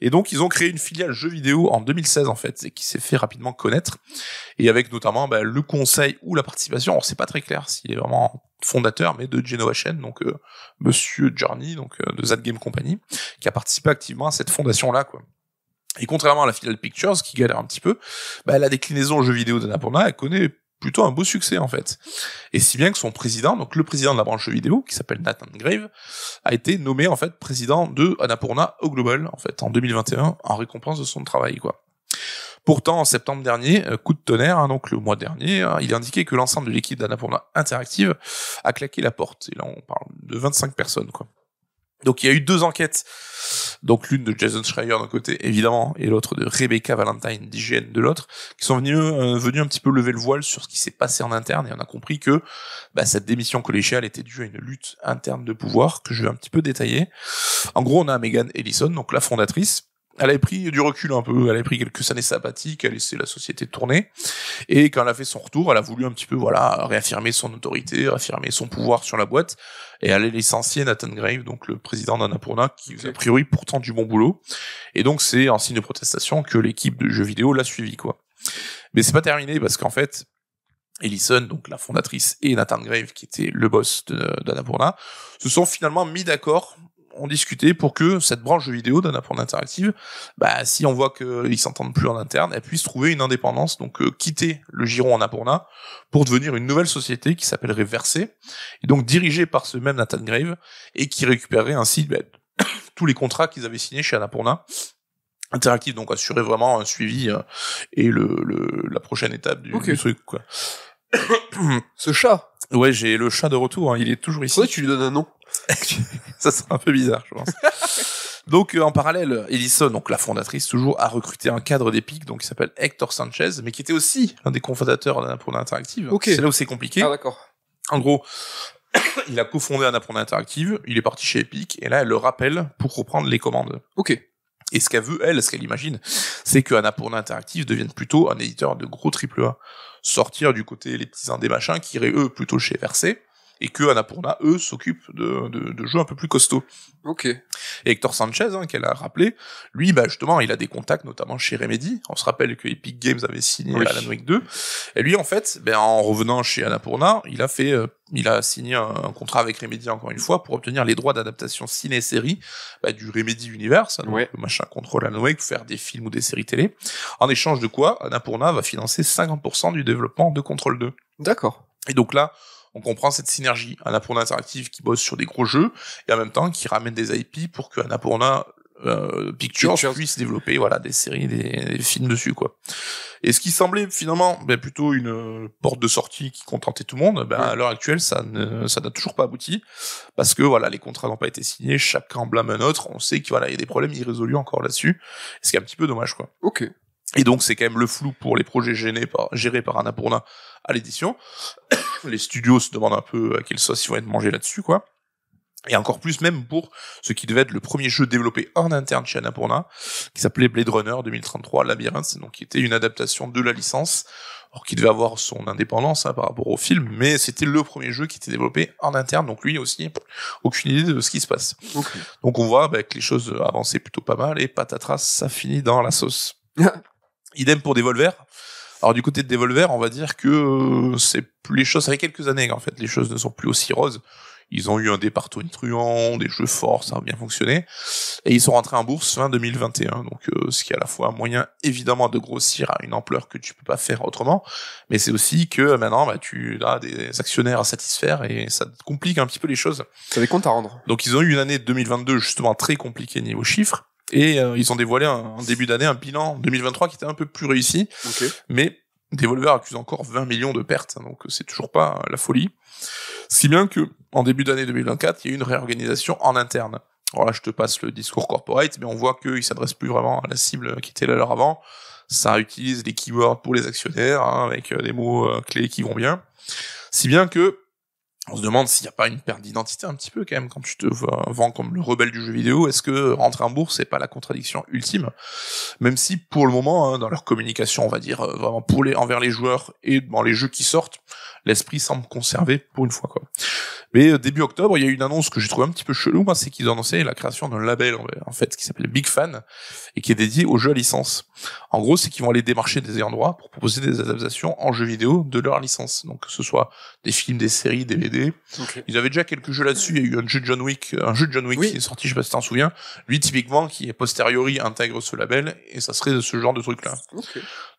Et donc ils ont créé une filiale jeux vidéo en 2016 en fait, et qui s'est fait rapidement connaître, et avec notamment bah, le conseil ou la participation. On sait pas très clair s'il est vraiment fondateur, mais de Generation, donc euh, Monsieur Journey, donc euh, de Zad Game Company, qui a participé activement à cette fondation là, quoi. Et contrairement à la filiale Pictures, qui galère un petit peu, ben, bah, la déclinaison jeux vidéo d'Annapurna, elle connaît plutôt un beau succès en fait. Et si bien que son président, donc le président de la branche vidéo, qui s'appelle Nathan Grave, a été nommé en fait président de Anapurna au global en fait en 2021 en récompense de son travail quoi. Pourtant, en septembre dernier, euh, coup de tonnerre, hein, donc le mois dernier, hein, il il indiqué que l'ensemble de l'équipe d'Annapurna Interactive a claqué la porte. Et là, on parle de 25 personnes, quoi. Donc il y a eu deux enquêtes. Donc l'une de Jason Schreier d'un côté, évidemment, et l'autre de Rebecca Valentine d'IGN de l'autre, qui sont venues euh, un petit peu lever le voile sur ce qui s'est passé en interne, et on a compris que bah, cette démission collégiale était due à une lutte interne de pouvoir, que je vais un petit peu détailler. En gros, on a Megan Ellison, donc la fondatrice, elle avait pris du recul un peu, elle avait pris quelques années sympathiques, elle a laissé la société tourner, et quand elle a fait son retour, elle a voulu un petit peu, voilà, réaffirmer son autorité, réaffirmer son pouvoir sur la boîte, et elle a licencié Nathan Grave, donc le président d'Annapurna, qui faisait a priori pourtant du bon boulot, et donc c'est en signe de protestation que l'équipe de jeux vidéo l'a suivi, quoi. Mais c'est pas terminé, parce qu'en fait, Ellison, donc la fondatrice, et Nathan Grave, qui était le boss d'Annapurna, se sont finalement mis d'accord ont discuté pour que cette branche de vidéo d'un interactive, bah, si on voit qu'ils s'entendent plus en interne, elle puisse trouver une indépendance, donc euh, quitter le giron en Pourna pour devenir une nouvelle société qui s'appellerait Versé, et donc dirigée par ce même Nathan Grave, et qui récupérerait ainsi bah, <coughs> tous les contrats qu'ils avaient signés chez Pourna Interactive, donc assurer vraiment un suivi euh, et le, la prochaine étape du, truc. Quoi. <coughs> ce chat Ouais, j'ai le chat de retour, hein, il est toujours ici. Pourquoi tu lui donnes un nom <laughs> ça sera un peu bizarre, je pense. <laughs> donc, euh, en parallèle, Ellison, donc la fondatrice, toujours a recruté un cadre d'Epic, donc qui s'appelle Hector Sanchez, mais qui était aussi un des cofondateurs Pourna Interactive. C'est là où c'est compliqué. Ah, d'accord. En gros, <coughs> il a cofondé Pourna Interactive, il est parti chez Epic, et là, elle le rappelle pour reprendre les commandes. Ok. Et ce qu'elle veut, elle, ce qu'elle imagine, c'est que Pourna Interactive devienne plutôt un éditeur de gros triple A. Sortir du côté les petits des machins qui iraient eux plutôt chez Versé et que Annapurna, eux, s'occupent de, de, jeux un peu plus costauds. Ok. Et Hector Sanchez, hein, qu'elle a rappelé, lui, bah, justement, il a des contacts, notamment chez Remedy. On se rappelle que Epic Games avait signé Alan Wake 2. Et lui, en fait, ben, en revenant chez Annapurna, il a fait, euh, il a signé un, contrat avec Remedy encore une fois pour obtenir les droits d'adaptation ciné-série bah, du Remedy Universe, hein, le machin contrôle Alan Wake, faire des films ou des séries télé. En échange de quoi, Pourna va financer 50% du développement de Control 2. D'accord. Et donc là, on comprend cette synergie, Annapurna Interactive qui bosse sur des gros jeux, et en même temps qui ramène des IP pour que Annapurna euh, Pictures, puisse développer voilà des séries, des, films dessus quoi. Et ce qui semblait finalement ben, plutôt une euh, porte de sortie qui contentait tout le monde, ben, à l'heure actuelle ça ne, ça n'a toujours pas abouti parce que voilà les contrats n'ont pas été signés, chacun blâme un autre. On sait qu'il voilà, y a des problèmes irrésolus encore là-dessus, ce qui est un petit peu dommage quoi. Ok. Et donc c'est quand même le flou pour les projets gênés par, gérés par Annapurna à l'édition. <coughs> les studios se demandent un peu euh, à quel sauce ils vont être mangés là-dessus, quoi. Et encore plus même pour ce qui devait être le premier jeu développé en interne chez Annapurna, qui s'appelait Blade Runner 2033 Labyrinthe, donc qui était une adaptation de la licence, alors qui devait avoir son indépendance hein, par rapport au film, mais c'était le premier jeu qui était développé en interne, donc lui aussi, aucune idée de ce qui se passe. Donc on voit bah, que les choses avancent plutôt pas mal, et patatras, ça finit dans la sauce. <laughs> Idem pour Devolver. Alors du côté de Devolver, on va dire que euh, c'est plus les choses ça fait quelques années en fait, les choses ne sont plus aussi roses. Ils ont eu un départ tonitruant, des jeux forts, ça a bien fonctionné, et ils sont rentrés en bourse fin 2021. Donc euh, ce qui est à la fois un moyen évidemment de grossir à une ampleur que tu peux pas faire autrement, mais c'est aussi que euh, maintenant bah, tu as des actionnaires à satisfaire et ça complique un petit peu les choses. Ça des compte à rendre. Donc ils ont eu une année 2022 justement très compliquée niveau chiffres. Et euh, ils ont dévoilé en début d'année un bilan 2023 qui était un peu plus réussi, mais Devolver accuse encore 20 millions de pertes, donc c'est toujours pas euh, la folie. Si bien que en début d'année 2024, il y a eu une réorganisation en interne. Alors là, je te passe le discours corporate, mais on voit qu'ils s'adressent plus vraiment à la cible qui était là leur avant. Ça utilise les keywords pour les actionnaires, hein, avec euh, des mots clés qui vont bien. Si bien que on se demande s'il n'y a pas une perte d'identité un petit peu quand même quand tu te vends comme le rebelle du jeu vidéo. Est-ce que rentrer en bourse c'est pas la contradiction ultime Même si pour le moment, hein, dans leur communication, on va dire euh, vraiment envers les joueurs et dans les jeux qui sortent, l'esprit semble conservé pour une fois, quoi. Mais euh, début octobre, il y a eu une annonce que j'ai trouvé un petit peu chelou, c'est qu'ils ont annoncé la création d'un label, en fait, qui s'appelle Big Fan, et qui est dédié aux jeux à licence. En gros, c'est qu'ils vont aller démarcher des endroits pour proposer des adaptations en jeux vidéo de leur licence. Donc, que ce soit des films, des séries, DVD. Ils avaient déjà quelques jeux là-dessus. Il y a eu un jeu de John Wick, euh, un jeu John Wick qui est sorti, je sais pas si t'en souviens. Lui, typiquement, qui est posteriori intègre ce label, et ça serait de ce genre de truc-là.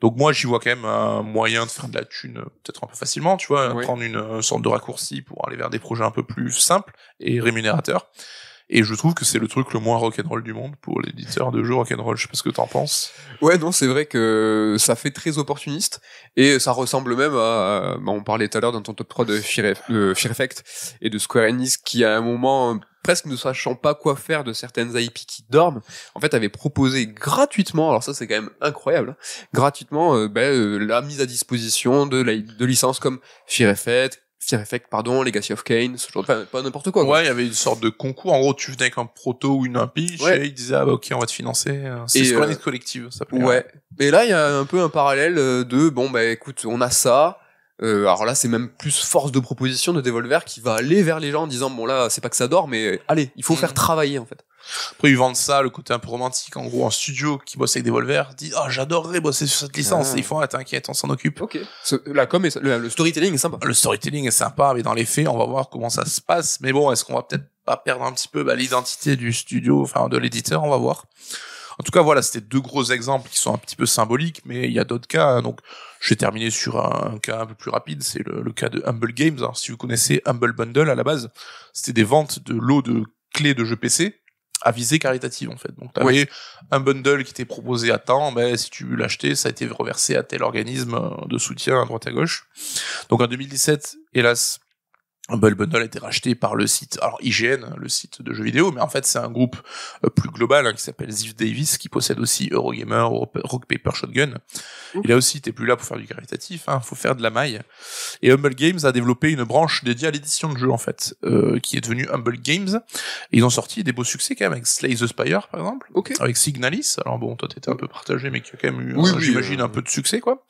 Donc, moi, j'y vois quand même un moyen de faire de la thune, euh, peut-être un peu facilement, tu vois prendre une euh, sorte de raccourci pour aller vers des projets un peu plus simples et rémunérateurs. Et je trouve que c'est le truc le moins rock'n'roll du monde pour l'éditeur de jeux rock'n'roll. Je sais pas ce que t'en penses. Ouais, non, c'est vrai que ça fait très opportuniste et ça ressemble même à, bah, on parlait tout à l'heure dans ton top 3 de Fear, Effect et de Square Enix qui à un moment presque ne sachant pas quoi faire de certaines IP qui dorment, en fait avait proposé gratuitement, alors ça c'est quand même incroyable, hein, gratuitement euh, ben, euh, la mise à disposition de, de licences comme Fear Effect, Fear Effect, pardon, Legacy of Kane, ce genre de... Enfin, pas n'importe quoi, quoi. Ouais, il y avait une sorte de concours. En gros, tu venais avec un proto ou une impiche et ils disaient, ah bah ok, on va te financer. Euh, c'est ce qu'on euh, collective, ça peut Ouais. Mais là, il y a un peu un parallèle euh, de, bon, bah écoute, on a ça. alors là, c'est même plus force de proposition de Devolver qui va aller vers les gens en disant, bon là, c'est pas que ça dort, mais allez, il faut faire mm. travailler, en fait. Après, ils vendent ça, le côté un peu romantique. En gros, en studio qui bosse avec des Volvers, dit Ah, j'adorerais bosser sur cette licence. il ah. faut ils font Ah, t'inquiète, on s'en occupe. Ok. la com, le, storytelling est sympa. Le storytelling est sympa, mais dans les faits, on va voir comment ça se passe. Mais bon, est-ce qu'on va peut-être pas perdre un petit peu bah, l'identité du studio, enfin de l'éditeur On va voir. En tout cas, voilà, c'était deux gros exemples qui sont un petit peu symboliques, mais il y a d'autres cas. Hein. Donc, je vais terminer sur un, cas un peu plus rapide, c'est le, cas de Humble Games. si vous connaissez Humble Bundle à la base, c'était des ventes de lots de clés de jeux PC à visée caritative en fait. Donc tu oui. un bundle qui était proposé à temps, mais si tu l'achetais, ça a été reversé à tel organisme euh, de soutien à droite à gauche. Donc en 2017, hélas, Humble Bundle a été racheté par le site, alors IGN, le site de jeux vidéo, mais en fait c'est un groupe euh, plus global hein, qui s'appelle Ziff Davis, qui possède aussi Eurogamer, Rock Paper Shotgun. Il Et là aussi, t'es plus là pour faire du caritatif, hein, faut faire de la maille. Et Humble Games a développé une branche dédiée à l'édition de jeux en fait, euh, qui est devenue Humble Games. Et ils ont sorti des beaux succès quand même avec Slay the Spire par exemple, okay. avec Signalis. Alors bon, toi t'étais un peu partagé, mais qui a quand même eu, euh, j'imagine, un peu de succès quoi.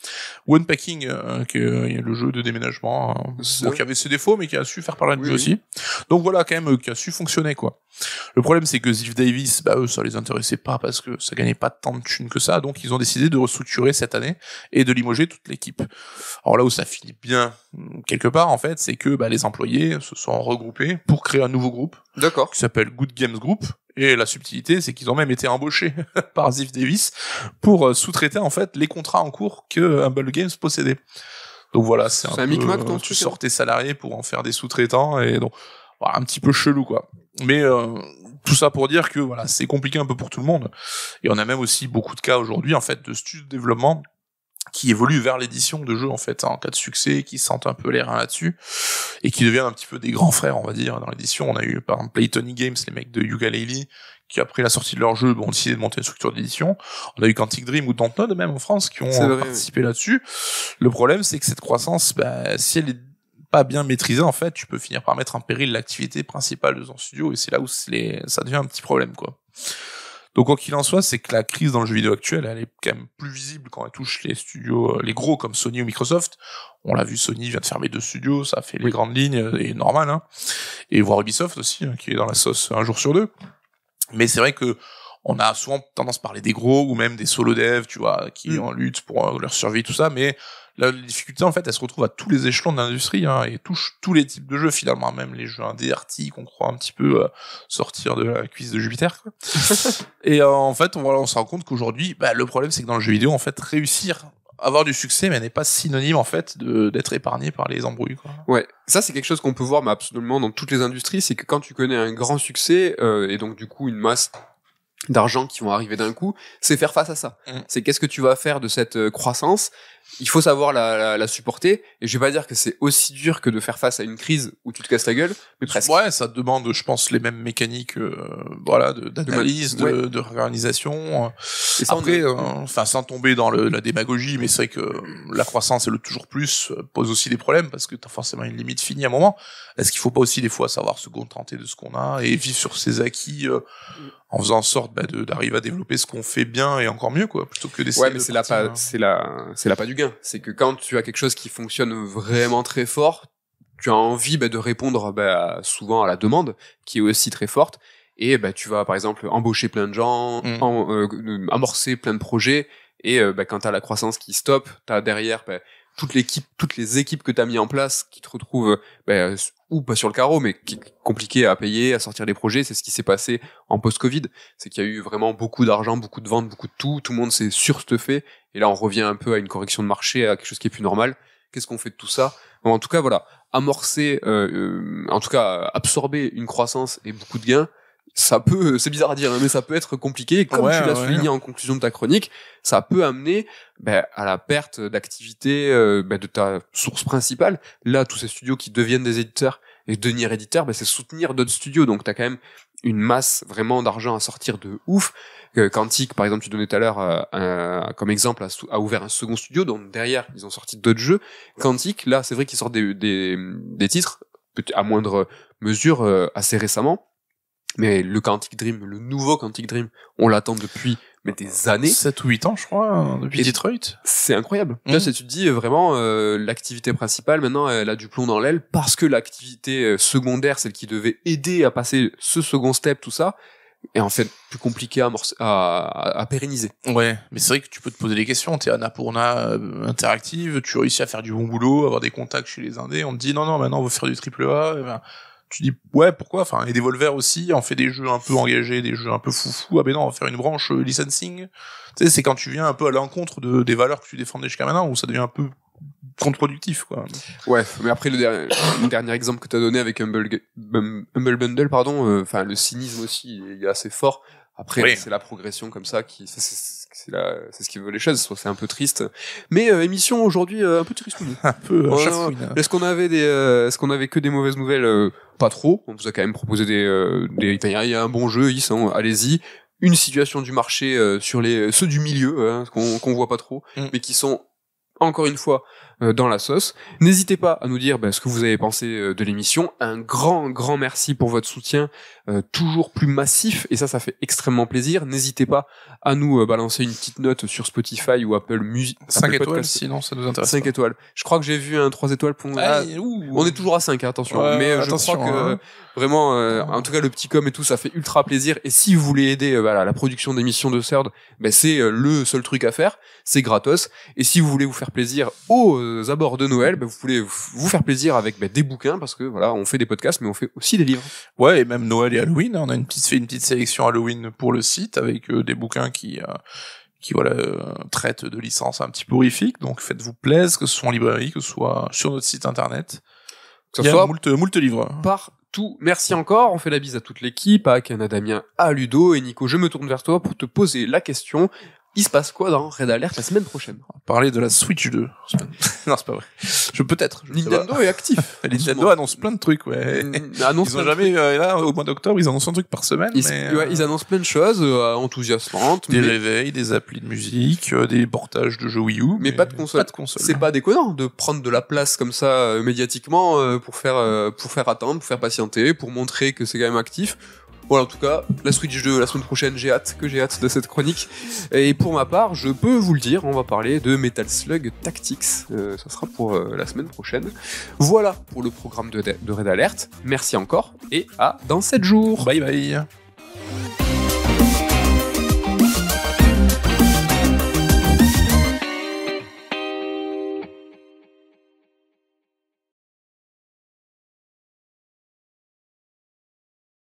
One Packing, euh, qui est le jeu de déménagement, hein. qui avait ses défauts, mais qui a su faire parler de lui aussi. Donc voilà, quand même, euh, qui a su fonctionner, quoi. Le problème, c'est que Ziff Davis, bah, eux, ça les intéressait pas parce que ça gagnait pas tant de thunes que ça. Donc, ils ont décidé de restructurer cette année et de limoger toute l'équipe. Alors là où ça finit bien, mm, quelque part, en fait, c'est que, bah, les employés se sont regroupés pour créer un nouveau groupe. D'accord. Qui s'appelle Good Games Group. Et la subtilité, c'est qu'ils ont même été embauchés <laughs> par Ziff Davis pour euh, sous-traiter, en fait, les contrats en cours que euh, Humble Games possédait. Donc voilà, c'est un, un micmac quand Tu sors tes salariés pour en faire des sous-traitants et donc bah, un petit peu chelou quoi. Mais euh, tout ça pour dire que voilà, c'est compliqué un peu pour tout le monde. Et on a même aussi beaucoup de cas aujourd'hui en fait de studios de développement qui évoluent vers l'édition de jeux en fait hein, en cas de succès, qui sentent un peu l'air là-dessus et qui deviennent un petit peu des grands frères on va dire dans l'édition. On a eu par exemple Playtony Games, les mecs de Yuga Laylee, qui après la sortie de leur jeu ont décidé de monter une structure d'édition. On a eu Quantic Dream ou Dontnod même en France qui ont participé là-dessus. Le problème c'est que cette croissance, bah, si elle est pas bien maîtrisée en fait, tu peux finir par mettre en péril l'activité principale de ton studio et c'est là où ça devient un petit problème quoi. Donc quoi qu'il en soit, c'est que la crise dans le jeu vidéo actuel, elle est quand même plus visible quand elle touche les studios, euh, les gros comme Sony ou Microsoft. On l'a vu, Sony vient de fermer deux studios, ça fait les grandes lignes, euh, et normal. Hein. Et voir Ubisoft aussi, hein, qui est dans la sauce un jour sur deux. Mais c'est vrai que on a souvent tendance à parler des gros ou même des solo devs, tu vois, qui mm. en luttent pour euh, leur survie, tout ça. Mais la difficulté, en fait, elle se retrouve à tous les échelons de l'industrie hein, et touche tous les types de jeux finalement, même les jeux indé qu'on croit un petit peu euh, sortir de la cuisse de Jupiter. <laughs> et euh, en fait, on, on se rend compte qu'aujourd'hui, bah, le problème, c'est que dans le jeu vidéo, en fait, réussir avoir du succès, mais n'est pas synonyme en fait d'être épargné par les embrouilles. Quoi. Ouais, ça c'est quelque chose qu'on peut voir mais absolument dans toutes les industries, c'est que quand tu connais un grand succès euh, et donc du coup une masse d'argent qui vont arriver d'un coup, c'est faire face à ça. Mm. C'est qu'est-ce que tu vas faire de cette euh, croissance il faut savoir la, la, supporter. Et je vais pas dire que c'est aussi dur que de faire face à une crise où tu te casses la gueule, mais presque. Ouais, ça demande, je pense, les mêmes mécaniques, euh, voilà, d'analyse, de, de, réorganisation. Après, euh, enfin, sans tomber dans le, la démagogie, mais c'est vrai que euh, la croissance et le toujours plus pose aussi des problèmes parce que t'as forcément une limite finie à un moment. Est-ce qu'il faut pas aussi des fois savoir se contenter de ce qu'on a et vivre sur ses acquis en faisant en sorte bah, d'arriver à développer ce qu'on fait bien et encore mieux, quoi, plutôt que d'essayer. Ouais, mais c'est la pas, c'est la, c'est la pas du c'est que quand tu as quelque chose qui fonctionne vraiment très fort, tu as envie bah, de répondre bah, souvent à la demande, qui est aussi très forte. Et bah, tu vas, par exemple, embaucher plein de gens, mm. euh, amorcer plein de projets. Et euh, quand tu as la croissance qui stoppe, tu as derrière l'équipe, toutes les équipes que tu as mis en place qui te retrouvent euh, ben, euh, ou pas sur le carreau, mais qui est compliqué à payer, à sortir des projets. C'est ce qui s'est passé en post-Covid. C'est qu'il y a eu vraiment beaucoup d'argent, beaucoup de ventes, beaucoup de tout. Tout le monde s'est surstuffé. Et là, on revient un peu à une correction de marché, à quelque chose qui est plus normal. Qu'est-ce qu'on fait de tout ça En tout cas, voilà, amorcer, euh, en tout cas, absorber une croissance et beaucoup de gains, ça peut, c'est bizarre à dire, hein, mais ça peut être compliqué. comme tu l'as souligné en conclusion de ta chronique, ça peut amener ben, à la perte d'activité euh, ben, de ta source principale. Là, tous ces studios qui deviennent des éditeurs et devenir éditeur, ben, c'est soutenir d'autres studios. Donc, tu as quand même une masse vraiment d'argent à sortir de ouf. Quantique, par exemple, tu donnais tout à l'heure euh, comme exemple, a, ouvert un second studio, donc derrière, ils ont sorti d'autres jeux. Quantique, là, c'est vrai qu'ils sortent des, titres à moindre mesure euh, assez récemment mais le Quantic Dream, le nouveau Quantic Dream, on l'attend depuis mais des années. 7 ou 8 ans, je crois, hein, depuis Detroit. C'est incroyable. Mmh. c'est tu te dis vraiment, euh, l'activité principale, maintenant, elle a du plomb dans l'aile parce que l'activité euh, secondaire, celle qui devait aider à passer ce second step, tout ça, est en fait plus compliquée à, à, à, pérenniser. Ouais, mais c'est vrai que tu peux te poser des questions. T'es Annapurna euh, interactive, tu réussis à faire du bon boulot, avoir des contacts chez les indés. On te dit, non, non, maintenant, on veut faire du triple A. Ben, tu dis ouais pourquoi enfin et Devolver aussi en fait des jeux un peu engagés des jeux un peu foufou ah ben non on va faire une branche euh, licensing tu sais c'est quand tu viens un peu à l'encontre de, des valeurs que tu défendais jusqu'à maintenant où ça devient un peu contre-productif quoi ouais mais après le, <coughs> dernier exemple que tu as donné avec Humble, Bundle pardon euh, enfin le cynisme aussi il est assez fort après c'est la progression comme ça qui c'est là, c'est ce qui veut les choses. C'est un peu triste. Mais euh, émission aujourd'hui euh, un peu triste. <laughs> un peu euh, hein. Est-ce qu'on avait des, est-ce qu'on avait que des mauvaises nouvelles Pas trop. On vous a quand même proposé des, des. Il y a un bon jeu. Ils sont. Hein, allez-y. Une situation du marché sur les ceux du milieu hein, qu'on qu'on voit pas trop, mm. mais qui sont encore une fois euh, dans la sauce. N'hésitez pas à nous dire ben, ce que vous avez pensé euh, de l'émission. Un grand, grand merci pour votre soutien, euh, toujours plus massif, et ça, ça fait extrêmement plaisir. N'hésitez pas à nous balancer une petite note sur Spotify ou Apple Music. 5 étoiles, sinon ça nous intéresse. 5 étoiles. Je crois que j'ai vu un 3 étoiles pour... nous. Ah, on est toujours à 5, hein, attention. Mais je crois hein. que vraiment, en tout cas, le petit com et tout, ça fait ultra plaisir. Et si vous voulez aider voilà, la production d'émissions de CERD, ben, c'est le seul truc à faire. C'est gratos. Et si vous voulez vous faire plaisir aux aux euh, abords de Noël, bah, vous pouvez vous faire plaisir avec bah, des bouquins parce que voilà, on fait des podcasts, mais on fait aussi des livres. Ouais, et même Noël et Halloween. Hein, on a une petite fait une petite sélection Halloween pour le site avec euh, des bouquins qui euh, qui voilà traite traitent de licences un petit peu horrifiques. Donc faites-vous plaisir, que ce soit en librairie, que ce soit sur notre site internet. Que ce soit moult, moult livres. partout. Merci encore. On fait la bise à toute l'équipe, à à Damien, à Ludo. Et Nico, je me tourne vers toi pour te poser la question il se passe quoi dans Red Alert la semaine prochaine On va parler de la Switch 2. <laughs> non, c'est pas vrai. Je peut-être. Nintendo est actif. <laughs> Nintendo annonce plein de trucs, ouais. Mm, ils jamais euh, là au mois d'octobre, ils annoncent un truc par semaine. Ils, ouais, ils euh, annoncent plein de choses euh, enthousiasmantes. Des réveils, des applis de musique, des portages de jeux Wii U. Mais, mais pas de console. Pas de console. C'est pas déconnant de prendre de la place comme ça médiatiquement pour faire pour faire attendre, pour faire patienter, pour montrer que c'est quand même actif voilà, en tout cas, la Switch 2 la semaine prochaine, j'ai hâte, que j'ai hâte de cette chronique. Et pour ma part, je peux vous le dire, on va parler de Metal Slug Tactics. Euh, ça sera pour euh, la semaine prochaine. Voilà pour le programme de, de Red Alert. Merci encore et à dans 7 jours. Bye bye.